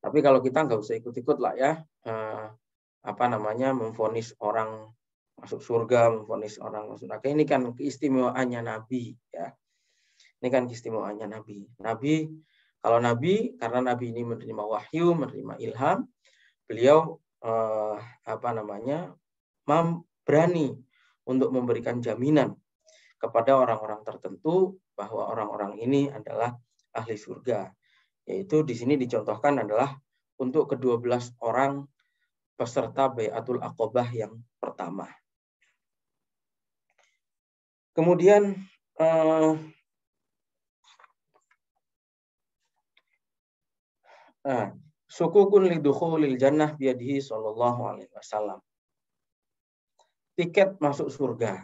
Tapi kalau kita nggak usah ikut-ikut lah ya, eh, apa namanya memfonis orang masuk surga, memfonis orang masuk neraka. Ini kan keistimewaannya Nabi ya. Ini kan keistimewaannya Nabi. Nabi kalau Nabi karena Nabi ini menerima wahyu, menerima ilham, beliau eh, apa namanya berani untuk memberikan jaminan kepada orang-orang tertentu bahwa orang-orang ini adalah ahli surga. Yaitu di sini dicontohkan adalah untuk ke-12 orang peserta Bayatul Akobah yang pertama. Kemudian suku eh, kun eh, sukukun lil jannah biadihi sallallahu alaihi wasallam. Tiket masuk surga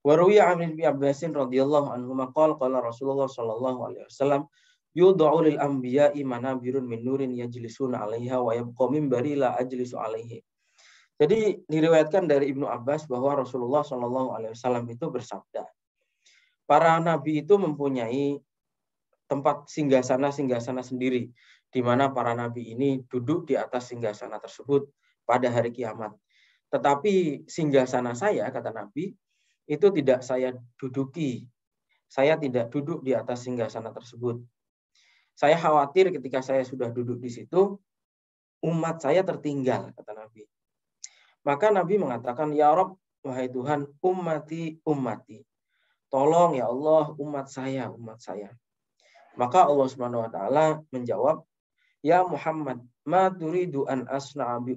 Wa ruwiya an Ibnu Abbas radhiyallahu anhu maqal qala Rasulullah sallallahu alaihi wasallam yud'u lil anbiya'i manabirun min nurin yajlisuna 'alaiha wa yabqa minbari la ajlisu 'alaihi. Jadi diriwayatkan dari Ibnu Abbas bahwa Rasulullah Shallallahu alaihi wasallam itu bersabda, para nabi itu mempunyai tempat singgasana-singgasana sendiri di mana para nabi ini duduk di atas singgasana tersebut pada hari kiamat. Tetapi singgasana saya kata Nabi itu tidak saya duduki. Saya tidak duduk di atas singgah sana tersebut. Saya khawatir ketika saya sudah duduk di situ, umat saya tertinggal, kata Nabi. Maka Nabi mengatakan, Ya Rob, wahai Tuhan, umati, umati. Tolong ya Allah, umat saya, umat saya. Maka Allah Subhanahu wa taala menjawab, "Ya Muhammad, ma turidu an asna'a bi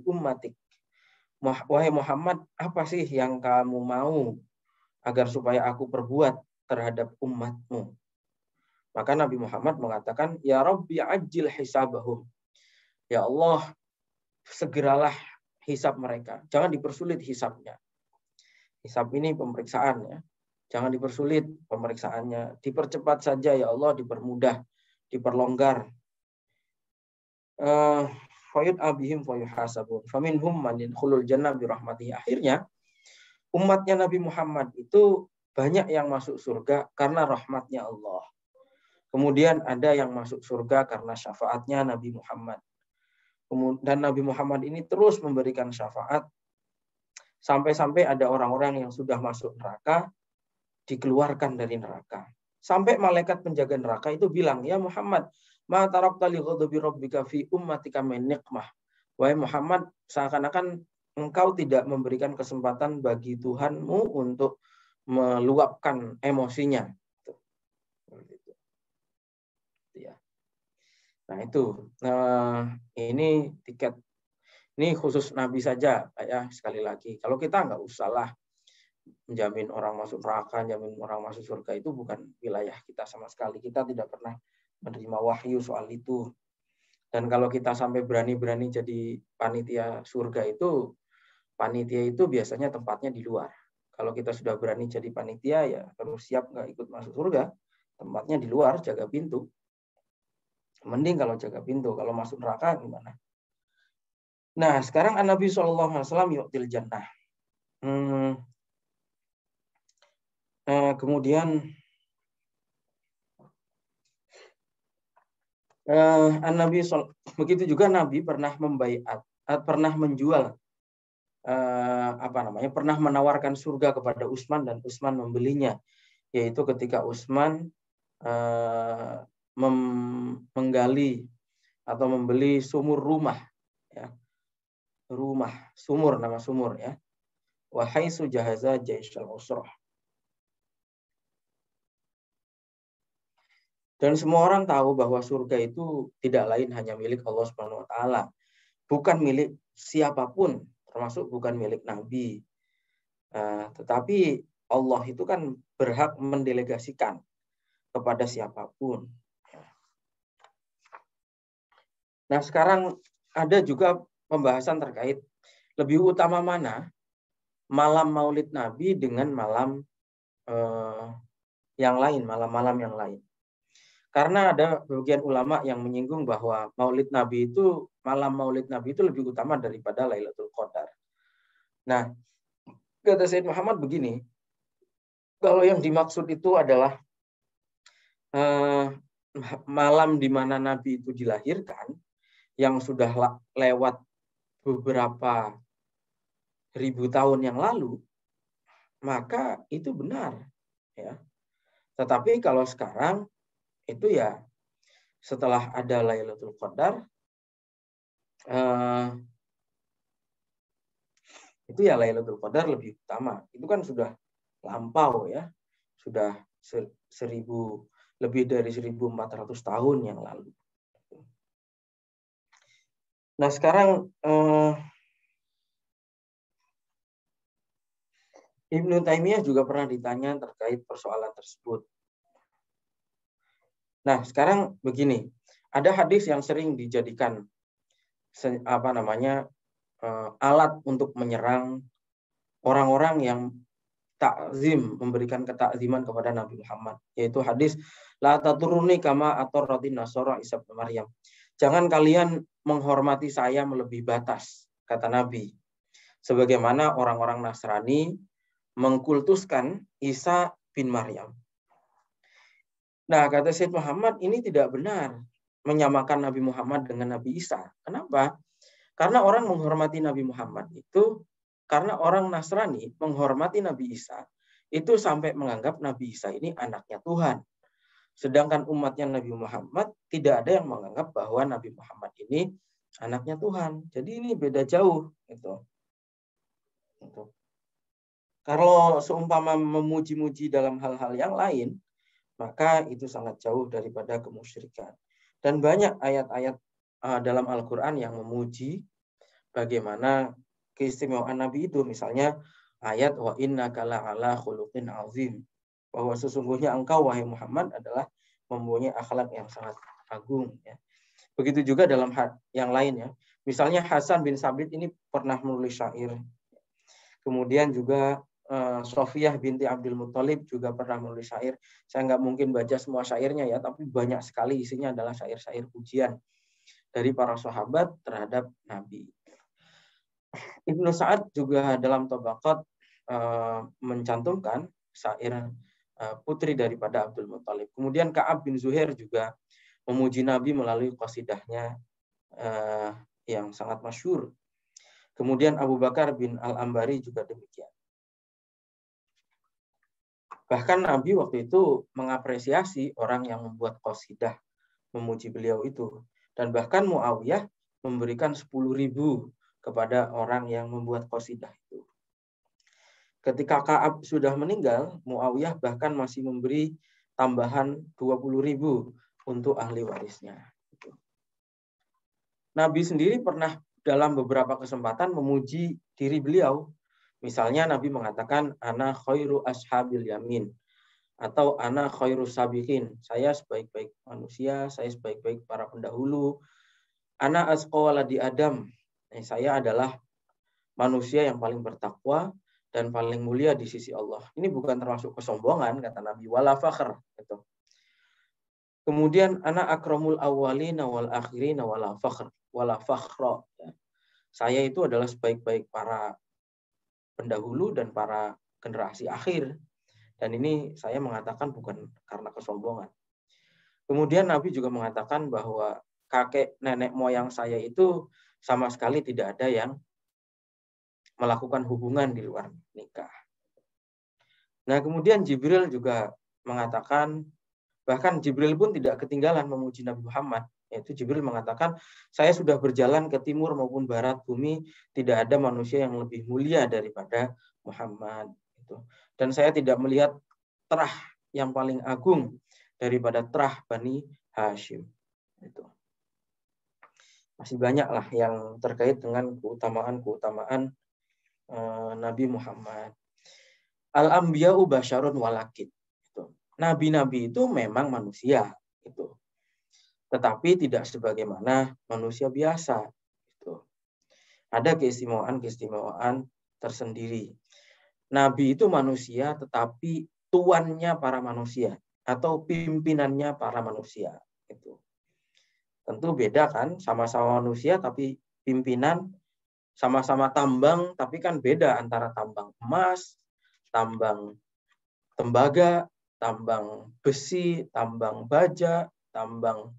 Wahai Muhammad, apa sih yang kamu mau agar supaya aku perbuat terhadap umatmu. Maka Nabi Muhammad mengatakan, Ya Rabbi ajil hisabahum. Ya Allah, segeralah hisab mereka. Jangan dipersulit hisabnya. Hisab ini pemeriksaan ya. Jangan dipersulit pemeriksaannya. Dipercepat saja ya Allah, dipermudah, diperlonggar. Uh, abihim Faminhum manin khulul jannah birahmatihi. Akhirnya, umatnya Nabi Muhammad itu banyak yang masuk surga karena rahmatnya Allah. Kemudian ada yang masuk surga karena syafaatnya Nabi Muhammad. Dan Nabi Muhammad ini terus memberikan syafaat sampai-sampai ada orang-orang yang sudah masuk neraka dikeluarkan dari neraka. Sampai malaikat penjaga neraka itu bilang, "Ya Muhammad, ma tarakta li ghadabi rabbika fi ummatika min niqmah." Wahai Muhammad, seakan-akan engkau tidak memberikan kesempatan bagi Tuhanmu untuk meluapkan emosinya. Ya. Nah itu, nah, ini tiket ini khusus Nabi saja, ya sekali lagi. Kalau kita nggak usahlah menjamin orang masuk neraka, menjamin orang masuk surga itu bukan wilayah kita sama sekali. Kita tidak pernah menerima wahyu soal itu. Dan kalau kita sampai berani-berani jadi panitia surga itu panitia itu biasanya tempatnya di luar. Kalau kita sudah berani jadi panitia, ya harus siap nggak ikut masuk surga. Tempatnya di luar, jaga pintu. Mending kalau jaga pintu. Kalau masuk neraka gimana? Nah, sekarang Nabi Shallallahu Alaihi Wasallam yuktil jannah. Hmm. Nah, kemudian eh, Nabi begitu juga Nabi pernah membayar, eh, pernah menjual eh, apa namanya pernah menawarkan surga kepada Utsman dan Utsman membelinya yaitu ketika Utsman eh, menggali atau membeli sumur rumah ya rumah sumur nama sumur ya wahai sujahaza jaishal usrah Dan semua orang tahu bahwa surga itu tidak lain hanya milik Allah Subhanahu wa taala, bukan milik siapapun termasuk bukan milik Nabi. Uh, tetapi Allah itu kan berhak mendelegasikan kepada siapapun. Nah sekarang ada juga pembahasan terkait lebih utama mana malam Maulid Nabi dengan malam uh, yang lain, malam-malam yang lain. Karena ada bagian ulama yang menyinggung bahwa Maulid Nabi itu malam Maulid Nabi itu lebih utama daripada Lailatul Qadar. Nah, kata Said Muhammad begini, kalau yang dimaksud itu adalah eh, malam di mana Nabi itu dilahirkan, yang sudah lewat beberapa ribu tahun yang lalu, maka itu benar. ya. Tetapi kalau sekarang itu ya setelah ada Lailatul Qadar, eh, itu ya Lailatul Qadar lebih utama. Itu kan sudah lampau ya. Sudah seribu lebih dari 1400 tahun yang lalu. Nah, sekarang eh, Ibnu Taimiyah juga pernah ditanya terkait persoalan tersebut. Nah, sekarang begini, ada hadis yang sering dijadikan apa namanya Eh, alat untuk menyerang orang-orang yang takzim memberikan ketakziman kepada Nabi Muhammad yaitu hadis la taturuni kama ator roti nasoro isa Maryam jangan kalian menghormati saya melebihi batas kata Nabi sebagaimana orang-orang Nasrani mengkultuskan Isa bin Maryam nah kata Syed Muhammad ini tidak benar menyamakan Nabi Muhammad dengan Nabi Isa kenapa karena orang menghormati Nabi Muhammad itu, karena orang Nasrani menghormati Nabi Isa, itu sampai menganggap Nabi Isa ini anaknya Tuhan. Sedangkan umatnya Nabi Muhammad tidak ada yang menganggap bahwa Nabi Muhammad ini anaknya Tuhan. Jadi ini beda jauh gitu. gitu. Kalau seumpama memuji-muji dalam hal-hal yang lain, maka itu sangat jauh daripada kemusyrikan. Dan banyak ayat-ayat Eh, dalam Al-Quran yang memuji bagaimana keistimewaan Nabi itu. Misalnya ayat wa inna kala ala khuluqin azim bahwa sesungguhnya engkau wahai Muhammad adalah mempunyai akhlak yang sangat agung ya. Begitu juga dalam hal yang lain ya. Misalnya Hasan bin Sabit ini pernah menulis syair. Kemudian juga eh, Sofiah binti Abdul Muthalib juga pernah menulis syair. Saya nggak mungkin baca semua syairnya ya, tapi banyak sekali isinya adalah syair-syair pujian. -syair dari para sahabat terhadap Nabi. Ibnu Sa'ad juga dalam Tobakot eh, mencantumkan syair eh, putri daripada Abdul Muthalib. Kemudian Ka'ab bin Zuhair juga memuji Nabi melalui qasidahnya eh, yang sangat masyur. Kemudian Abu Bakar bin Al-Ambari juga demikian. Bahkan Nabi waktu itu mengapresiasi orang yang membuat qasidah memuji beliau itu. Dan bahkan Muawiyah memberikan 10.000 ribu kepada orang yang membuat kosidah itu. Ketika Kaab sudah meninggal, Muawiyah bahkan masih memberi tambahan 20.000 ribu untuk ahli warisnya. Nabi sendiri pernah dalam beberapa kesempatan memuji diri beliau. Misalnya Nabi mengatakan, Ana khairu ashabil yamin atau anak khairus sabiqin saya sebaik-baik manusia saya sebaik-baik para pendahulu anak asqawala di adam eh, saya adalah manusia yang paling bertakwa dan paling mulia di sisi Allah ini bukan termasuk kesombongan kata Nabi wala fakhr gitu. kemudian anak akramul awwalina wal akhirin wala fakhr wala fakhra ya. saya itu adalah sebaik-baik para pendahulu dan para generasi akhir dan ini saya mengatakan bukan karena kesombongan. Kemudian Nabi juga mengatakan bahwa kakek nenek moyang saya itu sama sekali tidak ada yang melakukan hubungan di luar nikah. Nah, kemudian Jibril juga mengatakan bahkan Jibril pun tidak ketinggalan memuji Nabi Muhammad yaitu Jibril mengatakan, saya sudah berjalan ke timur maupun barat bumi, tidak ada manusia yang lebih mulia daripada Muhammad. Gitu. Dan saya tidak melihat terah yang paling agung daripada terah Bani Hashim. Itu. Masih banyaklah yang terkait dengan keutamaan-keutamaan eh, Nabi Muhammad. Al-anbiya'u Basharun walakid. Nabi-nabi itu memang manusia, itu. Tetapi tidak sebagaimana manusia biasa, itu. Ada keistimewaan-keistimewaan tersendiri. Nabi itu manusia tetapi tuannya para manusia atau pimpinannya para manusia itu. Tentu beda kan, sama-sama manusia tapi pimpinan sama-sama tambang tapi kan beda antara tambang emas, tambang tembaga, tambang besi, tambang baja, tambang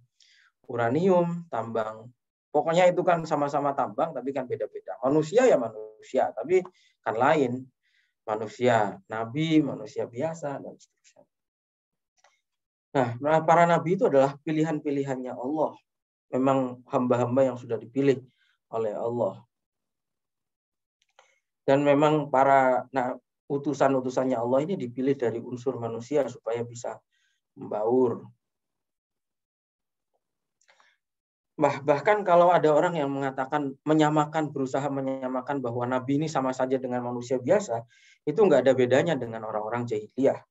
uranium, tambang pokoknya itu kan sama-sama tambang tapi kan beda-beda. Manusia ya manusia, tapi kan lain manusia nabi, manusia biasa dan seterusnya. Nah, nah, para nabi itu adalah pilihan-pilihannya Allah. Memang hamba-hamba yang sudah dipilih oleh Allah. Dan memang para nah, utusan-utusannya Allah ini dipilih dari unsur manusia supaya bisa membaur, bah, bahkan kalau ada orang yang mengatakan menyamakan berusaha menyamakan bahwa nabi ini sama saja dengan manusia biasa itu nggak ada bedanya dengan orang-orang jahiliyah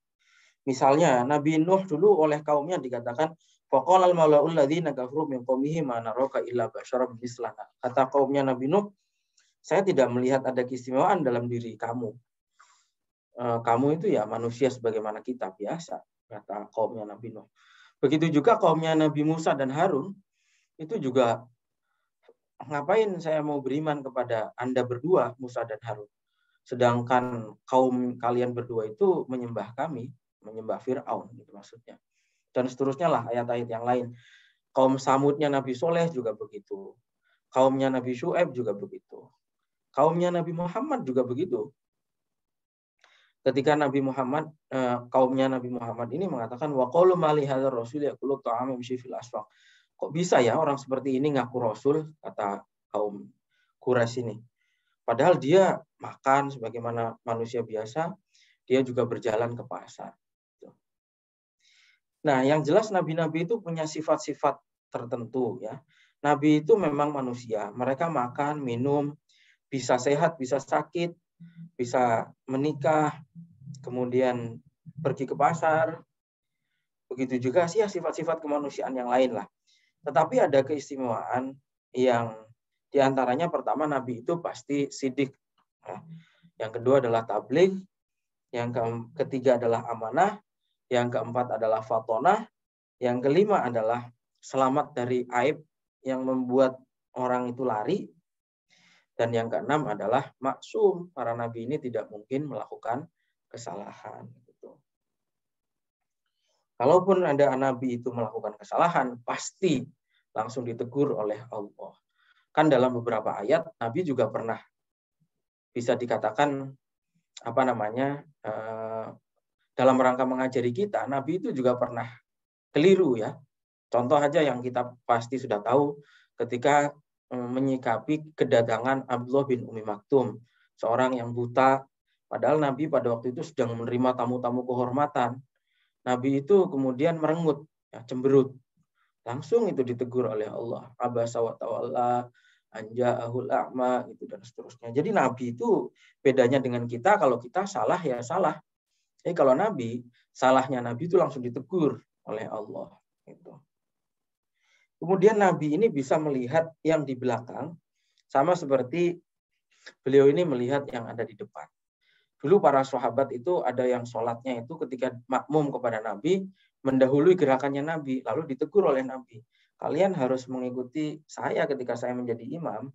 misalnya nabi nuh dulu oleh kaumnya dikatakan faqalal al-mala'ul ladzina kafaru min qaumihi ma naraka illa basyaran mislana. Kata kaumnya Nabi Nuh, saya tidak melihat ada keistimewaan dalam diri kamu. Eh, kamu itu ya manusia sebagaimana kita biasa, kata kaumnya Nabi Nuh. Begitu juga kaumnya Nabi Musa dan Harun, itu juga ngapain saya mau beriman kepada Anda berdua, Musa dan Harun. Sedangkan kaum kalian berdua itu menyembah kami, menyembah Fir'aun, gitu maksudnya. Dan seterusnya lah ayat-ayat yang lain. Kaum Samudnya Nabi Soleh juga begitu. Kaumnya Nabi Shu'eb juga begitu. Kaumnya Nabi Muhammad juga begitu. Ketika Nabi Muhammad, eh, kaumnya Nabi Muhammad ini mengatakan, وَقَوْلُ مَا لِهَذَا الرَّسُولِ يَقُلُوا طَعَمِمْ syifil aswak kok bisa ya orang seperti ini ngaku rasul kata kaum Quraisy ini. Padahal dia makan sebagaimana manusia biasa, dia juga berjalan ke pasar. Nah, yang jelas nabi-nabi itu punya sifat-sifat tertentu ya. Nabi itu memang manusia. Mereka makan, minum, bisa sehat, bisa sakit, bisa menikah, kemudian pergi ke pasar. Begitu juga sih ya sifat-sifat kemanusiaan yang lain lah. Tetapi ada keistimewaan yang diantaranya pertama Nabi itu pasti sidik. Ya. Yang kedua adalah tablik. Yang ketiga adalah amanah. Yang keempat adalah fatonah. Yang kelima adalah selamat dari aib yang membuat orang itu lari. Dan yang keenam adalah maksum. Para nabi ini tidak mungkin melakukan kesalahan. Kalaupun ada nabi itu melakukan kesalahan, pasti langsung ditegur oleh Allah. Kan dalam beberapa ayat nabi juga pernah bisa dikatakan apa namanya eh, dalam rangka mengajari kita, nabi itu juga pernah keliru ya. Contoh aja yang kita pasti sudah tahu ketika eh, menyikapi kedatangan Abdullah bin Umi Maktum, seorang yang buta padahal nabi pada waktu itu sedang menerima tamu-tamu kehormatan Nabi itu kemudian merengut, ya, cemberut. Langsung itu ditegur oleh Allah. Abasa wa ta'ala, anja ahul a'ma, gitu, dan seterusnya. Jadi Nabi itu bedanya dengan kita, kalau kita salah ya salah. Jadi kalau Nabi, salahnya Nabi itu langsung ditegur oleh Allah. Gitu. Kemudian Nabi ini bisa melihat yang di belakang, sama seperti beliau ini melihat yang ada di depan. Dulu para sahabat itu ada yang sholatnya itu ketika makmum kepada Nabi, mendahului gerakannya Nabi, lalu ditegur oleh Nabi. Kalian harus mengikuti saya ketika saya menjadi imam,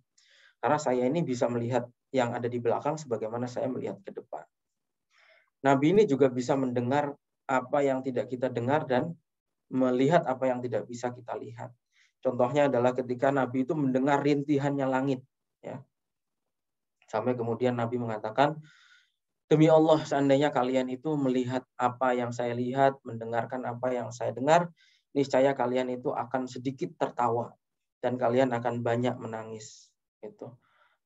karena saya ini bisa melihat yang ada di belakang sebagaimana saya melihat ke depan. Nabi ini juga bisa mendengar apa yang tidak kita dengar dan melihat apa yang tidak bisa kita lihat. Contohnya adalah ketika Nabi itu mendengar rintihannya langit. Ya. Sampai kemudian Nabi mengatakan, Demi Allah, seandainya kalian itu melihat apa yang saya lihat, mendengarkan apa yang saya dengar, niscaya kalian itu akan sedikit tertawa dan kalian akan banyak menangis. itu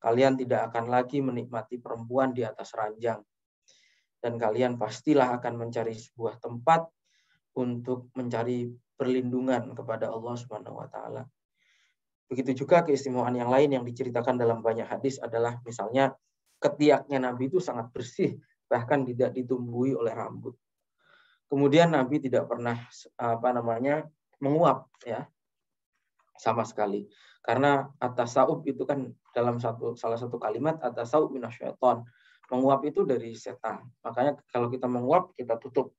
Kalian tidak akan lagi menikmati perempuan di atas ranjang. Dan kalian pastilah akan mencari sebuah tempat untuk mencari perlindungan kepada Allah Subhanahu wa taala. Begitu juga keistimewaan yang lain yang diceritakan dalam banyak hadis adalah misalnya ketiaknya Nabi itu sangat bersih, bahkan tidak ditumbuhi oleh rambut. Kemudian Nabi tidak pernah apa namanya menguap ya sama sekali karena atas saub itu kan dalam satu salah satu kalimat atas saub minasyaiton menguap itu dari setan makanya kalau kita menguap kita tutup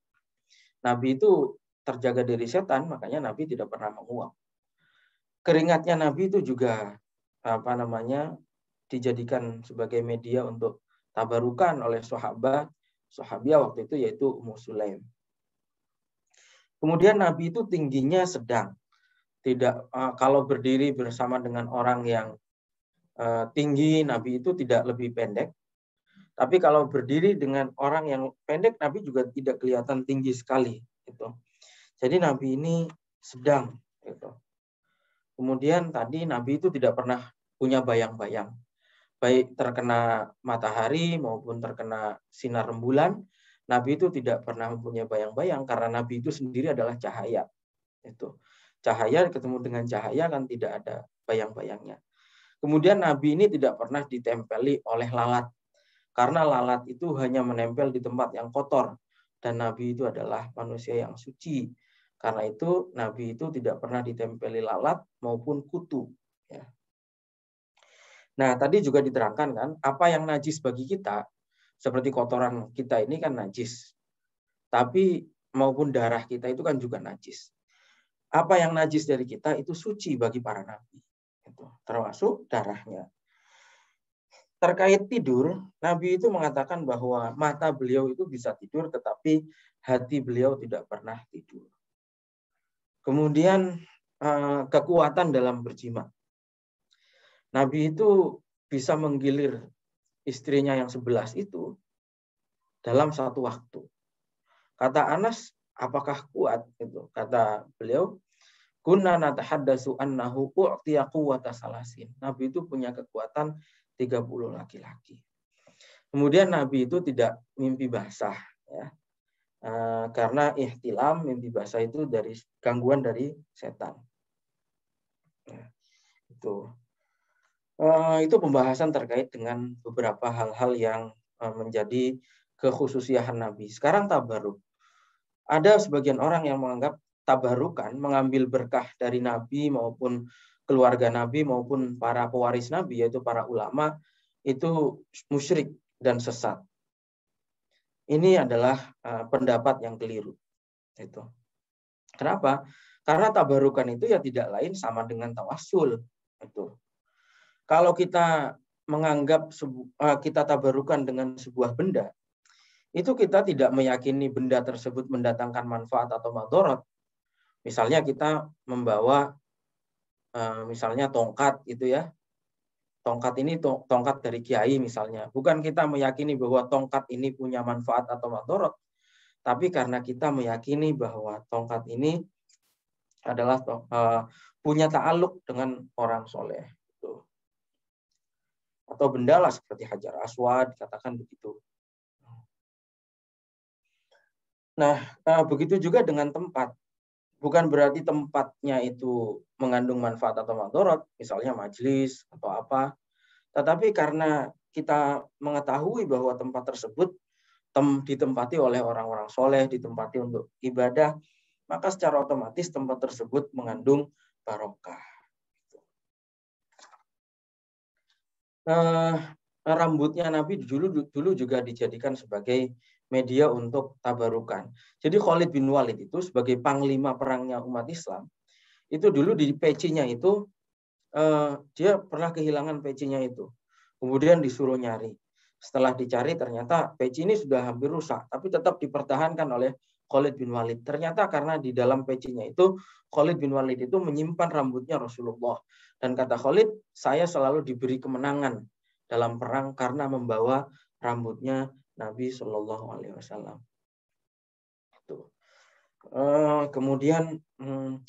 Nabi itu terjaga dari setan makanya Nabi tidak pernah menguap keringatnya Nabi itu juga apa namanya dijadikan sebagai media untuk tabarukan oleh sahabat sahabiah waktu itu yaitu Ummu Sulaim. Kemudian Nabi itu tingginya sedang. Tidak eh, kalau berdiri bersama dengan orang yang eh, tinggi Nabi itu tidak lebih pendek. Tapi kalau berdiri dengan orang yang pendek Nabi juga tidak kelihatan tinggi sekali itu. Jadi Nabi ini sedang gitu. Kemudian tadi Nabi itu tidak pernah punya bayang-bayang baik terkena matahari maupun terkena sinar rembulan, Nabi itu tidak pernah mempunyai bayang-bayang karena Nabi itu sendiri adalah cahaya. Itu cahaya ketemu dengan cahaya kan tidak ada bayang-bayangnya. Kemudian Nabi ini tidak pernah ditempeli oleh lalat karena lalat itu hanya menempel di tempat yang kotor dan Nabi itu adalah manusia yang suci. Karena itu Nabi itu tidak pernah ditempeli lalat maupun kutu. Ya. Nah, tadi juga diterangkan kan, apa yang najis bagi kita, seperti kotoran kita ini kan najis. Tapi maupun darah kita itu kan juga najis. Apa yang najis dari kita itu suci bagi para nabi. Gitu. termasuk darahnya. Terkait tidur, Nabi itu mengatakan bahwa mata beliau itu bisa tidur, tetapi hati beliau tidak pernah tidur. Kemudian eh, kekuatan dalam berjimat Nabi itu bisa menggilir istrinya yang sebelas itu dalam satu waktu. Kata Anas, apakah kuat? Itu kata beliau, Kuna natahaddasu annahu u'tiya quwwata salasin. Nabi itu punya kekuatan 30 laki-laki. Kemudian Nabi itu tidak mimpi basah ya. E, karena ihtilam mimpi basah itu dari gangguan dari setan. Ya, itu. Eh, itu pembahasan terkait dengan beberapa hal-hal yang eh, menjadi kekhususiahan Nabi. Sekarang tabaruk. Ada sebagian orang yang menganggap tabarukan mengambil berkah dari Nabi maupun keluarga Nabi maupun para pewaris Nabi yaitu para ulama itu musyrik dan sesat. Ini adalah eh, pendapat yang keliru. Itu. Kenapa? Karena tabarukan itu ya tidak lain sama dengan tawasul. Itu. Kalau kita menganggap eh, kita tabarukan dengan sebuah benda, itu kita tidak meyakini benda tersebut mendatangkan manfaat atau madorot. Misalnya kita membawa eh, misalnya tongkat itu ya. Tongkat ini tongkat dari kiai misalnya. Bukan kita meyakini bahwa tongkat ini punya manfaat atau madorot, tapi karena kita meyakini bahwa tongkat ini adalah eh, punya ta'aluk dengan orang soleh atau benda lah seperti hajar aswad katakan begitu. Nah, eh, begitu juga dengan tempat. Bukan berarti tempatnya itu mengandung manfaat atau madorot, misalnya majelis atau apa. Tetapi karena kita mengetahui bahwa tempat tersebut tem ditempati oleh orang-orang soleh, ditempati untuk ibadah, maka secara otomatis tempat tersebut mengandung barokah. uh, rambutnya Nabi dulu dulu juga dijadikan sebagai media untuk tabarukan. Jadi Khalid bin Walid itu sebagai panglima perangnya umat Islam, itu dulu di pecinya itu uh, dia pernah kehilangan pecinya itu. Kemudian disuruh nyari. Setelah dicari ternyata peci ini sudah hampir rusak, tapi tetap dipertahankan oleh Khalid bin Walid. Ternyata karena di dalam pecinya itu Khalid bin Walid itu menyimpan rambutnya Rasulullah. Dan kata Khalid, saya selalu diberi kemenangan dalam perang karena membawa rambutnya Nabi Shallallahu Alaihi Wasallam. Eh, kemudian hmm,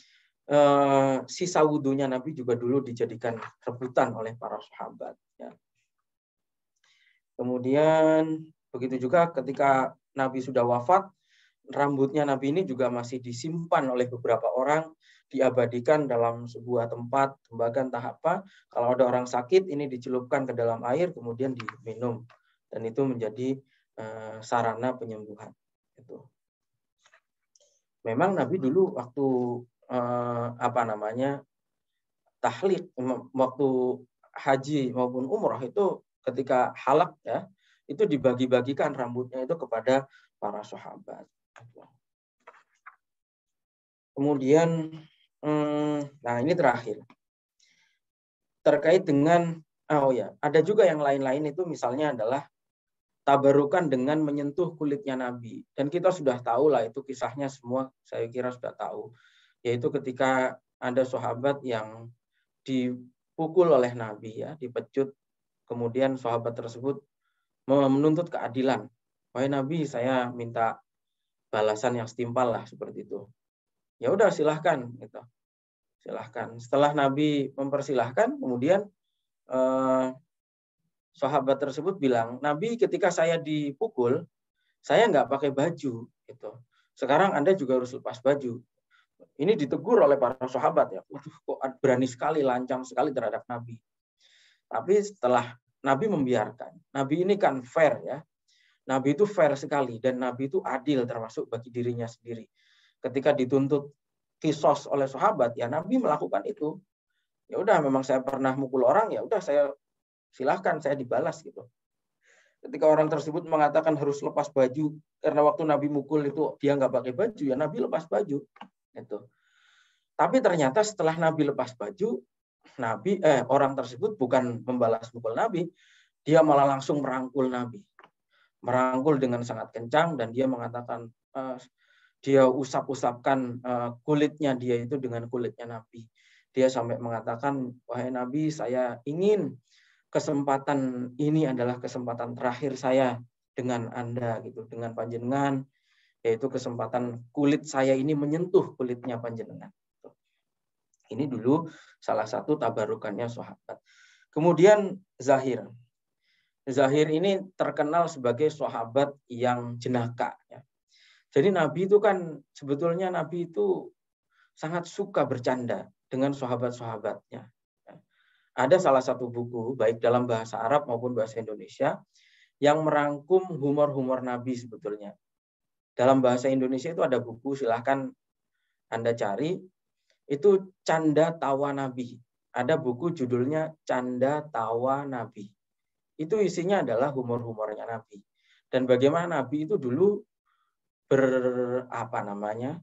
eh, sisa wudhunya Nabi juga dulu dijadikan rebutan oleh para sahabat. Ya. Kemudian begitu juga ketika Nabi sudah wafat, rambutnya Nabi ini juga masih disimpan oleh beberapa orang diabadikan dalam sebuah tempat, tembakan tahap apa. Kalau ada orang sakit, ini dicelupkan ke dalam air, kemudian diminum. Dan itu menjadi eh, sarana penyembuhan. Itu. Memang Nabi dulu waktu eh, apa namanya tahlik waktu haji maupun umroh itu ketika halak ya itu dibagi-bagikan rambutnya itu kepada para sahabat. Kemudian Hmm, nah ini terakhir terkait dengan ah, oh ya ada juga yang lain-lain itu misalnya adalah tabarukan dengan menyentuh kulitnya Nabi dan kita sudah tahu lah itu kisahnya semua saya kira sudah tahu yaitu ketika ada sahabat yang dipukul oleh Nabi ya dipecut kemudian sahabat tersebut menuntut keadilan wahai Nabi saya minta balasan yang setimpal lah seperti itu ya udah silahkan gitu silahkan. Setelah Nabi mempersilahkan, kemudian eh, sahabat tersebut bilang, Nabi ketika saya dipukul, saya nggak pakai baju. Gitu. Sekarang Anda juga harus lepas baju. Ini ditegur oleh para sahabat ya. Waduh, kok berani sekali, lancang sekali terhadap Nabi. Tapi setelah Nabi membiarkan, Nabi ini kan fair ya. Nabi itu fair sekali dan Nabi itu adil termasuk bagi dirinya sendiri. Ketika dituntut kisos oleh sahabat ya Nabi melakukan itu ya udah memang saya pernah mukul orang ya udah saya silahkan saya dibalas gitu ketika orang tersebut mengatakan harus lepas baju karena waktu Nabi mukul itu dia nggak pakai baju ya Nabi lepas baju itu tapi ternyata setelah Nabi lepas baju Nabi eh orang tersebut bukan membalas mukul Nabi dia malah langsung merangkul Nabi merangkul dengan sangat kencang dan dia mengatakan eh, dia usap-usapkan eh, kulitnya dia itu dengan kulitnya Nabi. Dia sampai mengatakan, wahai Nabi, saya ingin kesempatan ini adalah kesempatan terakhir saya dengan Anda gitu, dengan panjenengan, yaitu kesempatan kulit saya ini menyentuh kulitnya panjenengan. Ini dulu salah satu tabarukannya sahabat. Kemudian Zahir. Zahir ini terkenal sebagai sahabat yang jenaka. Ya. Jadi Nabi itu kan sebetulnya Nabi itu sangat suka bercanda dengan sahabat-sahabatnya. Ada salah satu buku baik dalam bahasa Arab maupun bahasa Indonesia yang merangkum humor-humor Nabi sebetulnya. Dalam bahasa Indonesia itu ada buku silahkan Anda cari itu canda tawa Nabi. Ada buku judulnya Canda Tawa Nabi. Itu isinya adalah humor-humornya Nabi. Dan bagaimana Nabi itu dulu ber apa namanya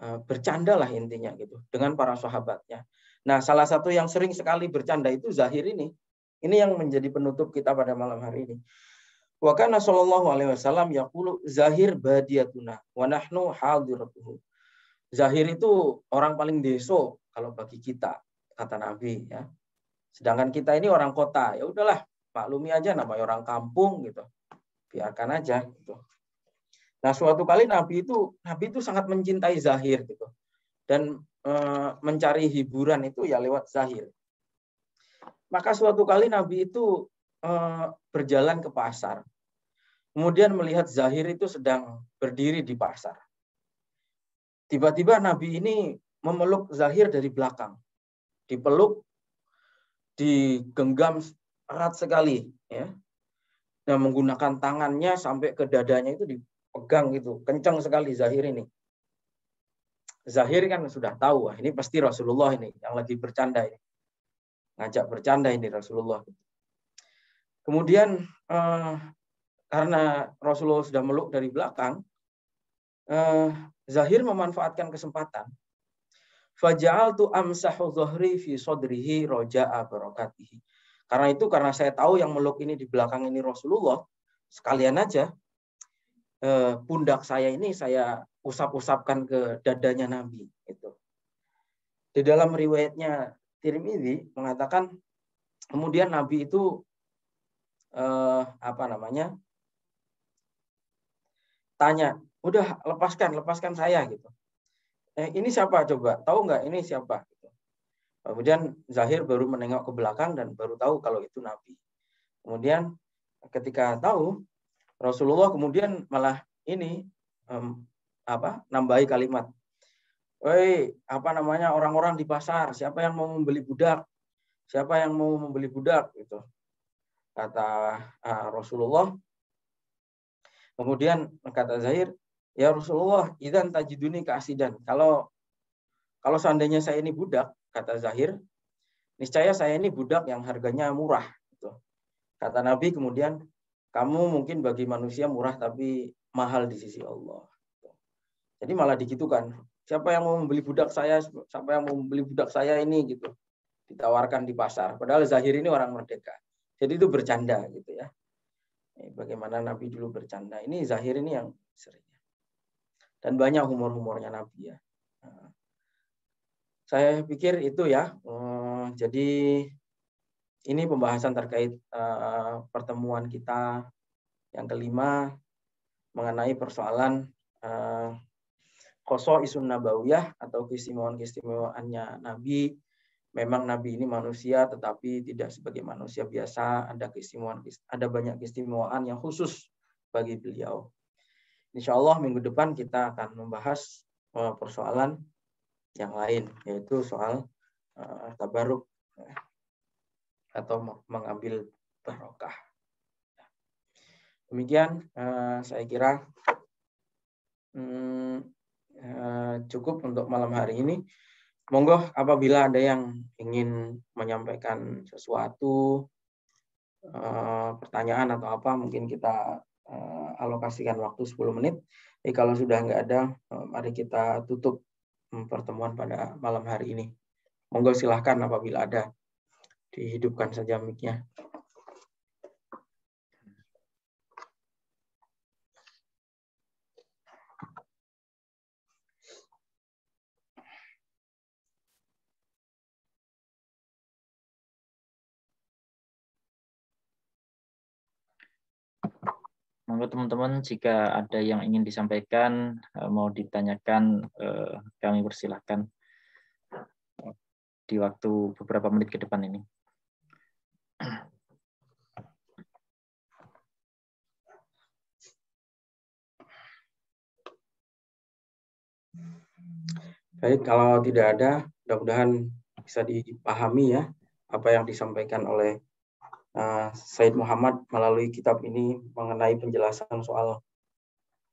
eh, bercanda lah intinya gitu dengan para sahabatnya. Nah salah satu yang sering sekali bercanda itu Zahir ini. Ini yang menjadi penutup kita pada malam hari ini. Wa kana sallallahu alaihi wasallam yaqulu Zahir badiyatuna wa nahnu hadiratuhu. Zahir itu orang paling deso kalau bagi kita kata Nabi ya. Sedangkan kita ini orang kota, ya udahlah maklumi aja namanya orang kampung gitu. Biarkan aja gitu. Nah, suatu kali Nabi itu Nabi itu sangat mencintai zahir gitu. Dan e, mencari hiburan itu ya lewat zahir. Maka suatu kali Nabi itu e, berjalan ke pasar. Kemudian melihat zahir itu sedang berdiri di pasar. Tiba-tiba Nabi ini memeluk zahir dari belakang. Dipeluk, digenggam erat sekali ya. Nah, menggunakan tangannya sampai ke dadanya itu pegang gitu, kencang sekali zahir ini. Zahir kan sudah tahu, ini pasti Rasulullah ini yang lagi bercanda ini. Ngajak bercanda ini Rasulullah. Kemudian eh, karena Rasulullah sudah meluk dari belakang, eh, Zahir memanfaatkan kesempatan. Fajal tu amsahu zahri fi sodrihi roja'a barokatihi. Karena itu, karena saya tahu yang meluk ini di belakang ini Rasulullah, sekalian aja Eh, pundak saya ini saya usap-usapkan ke dadanya Nabi itu. Di dalam riwayatnya Tirmidzi mengatakan kemudian Nabi itu eh, apa namanya? tanya, "Udah lepaskan, lepaskan saya." gitu. Eh, ini siapa coba? Tahu nggak ini siapa? Gitu. Kemudian Zahir baru menengok ke belakang dan baru tahu kalau itu Nabi. Kemudian ketika tahu Rasulullah kemudian malah ini um, apa nambahi kalimat Woi, apa namanya orang-orang di pasar, siapa yang mau membeli budak? Siapa yang mau membeli budak gitu. Kata uh, Rasulullah. Kemudian kata Zahir, "Ya Rasulullah, idan tajiduni keasidan." Kalau kalau seandainya saya ini budak, kata Zahir, niscaya saya ini budak yang harganya murah gitu. Kata Nabi kemudian, kamu mungkin bagi manusia murah tapi mahal di sisi Allah. Jadi malah kan? Siapa yang mau membeli budak saya? Siapa yang mau membeli budak saya ini gitu? Ditawarkan di pasar. Padahal Zahir ini orang merdeka. Jadi itu bercanda gitu ya. Bagaimana Nabi dulu bercanda. Ini Zahir ini yang sering. Dan banyak humor-humornya Nabi ya. Nah. Saya pikir itu ya. Hmm, jadi ini pembahasan terkait uh, pertemuan kita yang kelima mengenai persoalan uh, eh, koso isun nabawiyah atau keistimewaan-keistimewaannya Nabi. Memang Nabi ini manusia, tetapi tidak sebagai manusia biasa. Ada keistimewaan, ada banyak keistimewaan yang khusus bagi beliau. Insya Allah minggu depan kita akan membahas eh, persoalan yang lain, yaitu soal uh, tabaruk atau mengambil barokah. Demikian eh, saya kira hmm, eh, cukup untuk malam hari ini. Monggo apabila ada yang ingin menyampaikan sesuatu, eh, pertanyaan atau apa, mungkin kita alokasikan waktu 10 menit. Jadi kalau sudah nggak ada, mari kita tutup hmm, pertemuan pada malam hari ini. Monggo silahkan apabila ada dihidupkan saja mic Monggo teman-teman jika ada yang ingin disampaikan eh, mau ditanyakan eh, kami persilahkan di waktu beberapa menit ke depan ini. Baik, kalau tidak ada, mudah-mudahan bisa dipahami ya apa yang disampaikan oleh uh, Said Muhammad melalui kitab ini mengenai penjelasan soal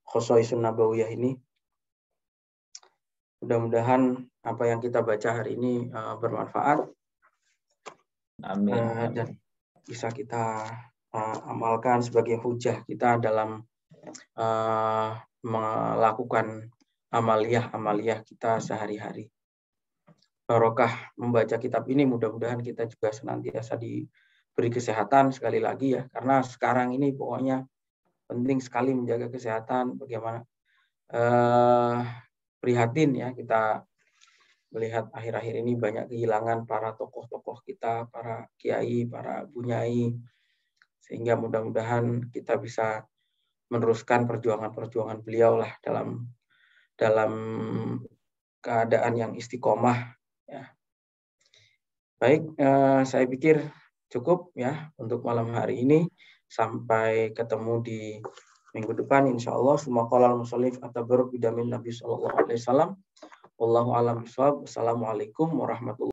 khusus Nabawiyah ini. Mudah-mudahan apa yang kita baca hari ini uh, bermanfaat. Amin. Uh, dan bisa kita uh, amalkan sebagai hujah kita dalam uh, melakukan amaliah-amaliah kita sehari-hari. Barokah membaca kitab ini mudah-mudahan kita juga senantiasa diberi kesehatan sekali lagi ya. Karena sekarang ini pokoknya penting sekali menjaga kesehatan bagaimana eh, prihatin ya kita melihat akhir-akhir ini banyak kehilangan para tokoh-tokoh kita, para kiai, para bunyai, sehingga mudah-mudahan kita bisa meneruskan perjuangan-perjuangan beliau lah dalam dalam keadaan yang istiqomah. Ya. Baik, eh, saya pikir cukup ya untuk malam hari ini. Sampai ketemu di minggu depan insya Allah. Semua kolam musolif atau bidamin Nabi Shallallahu Alaihi Wasallam. Wallahu alam Assalamualaikum warahmatullahi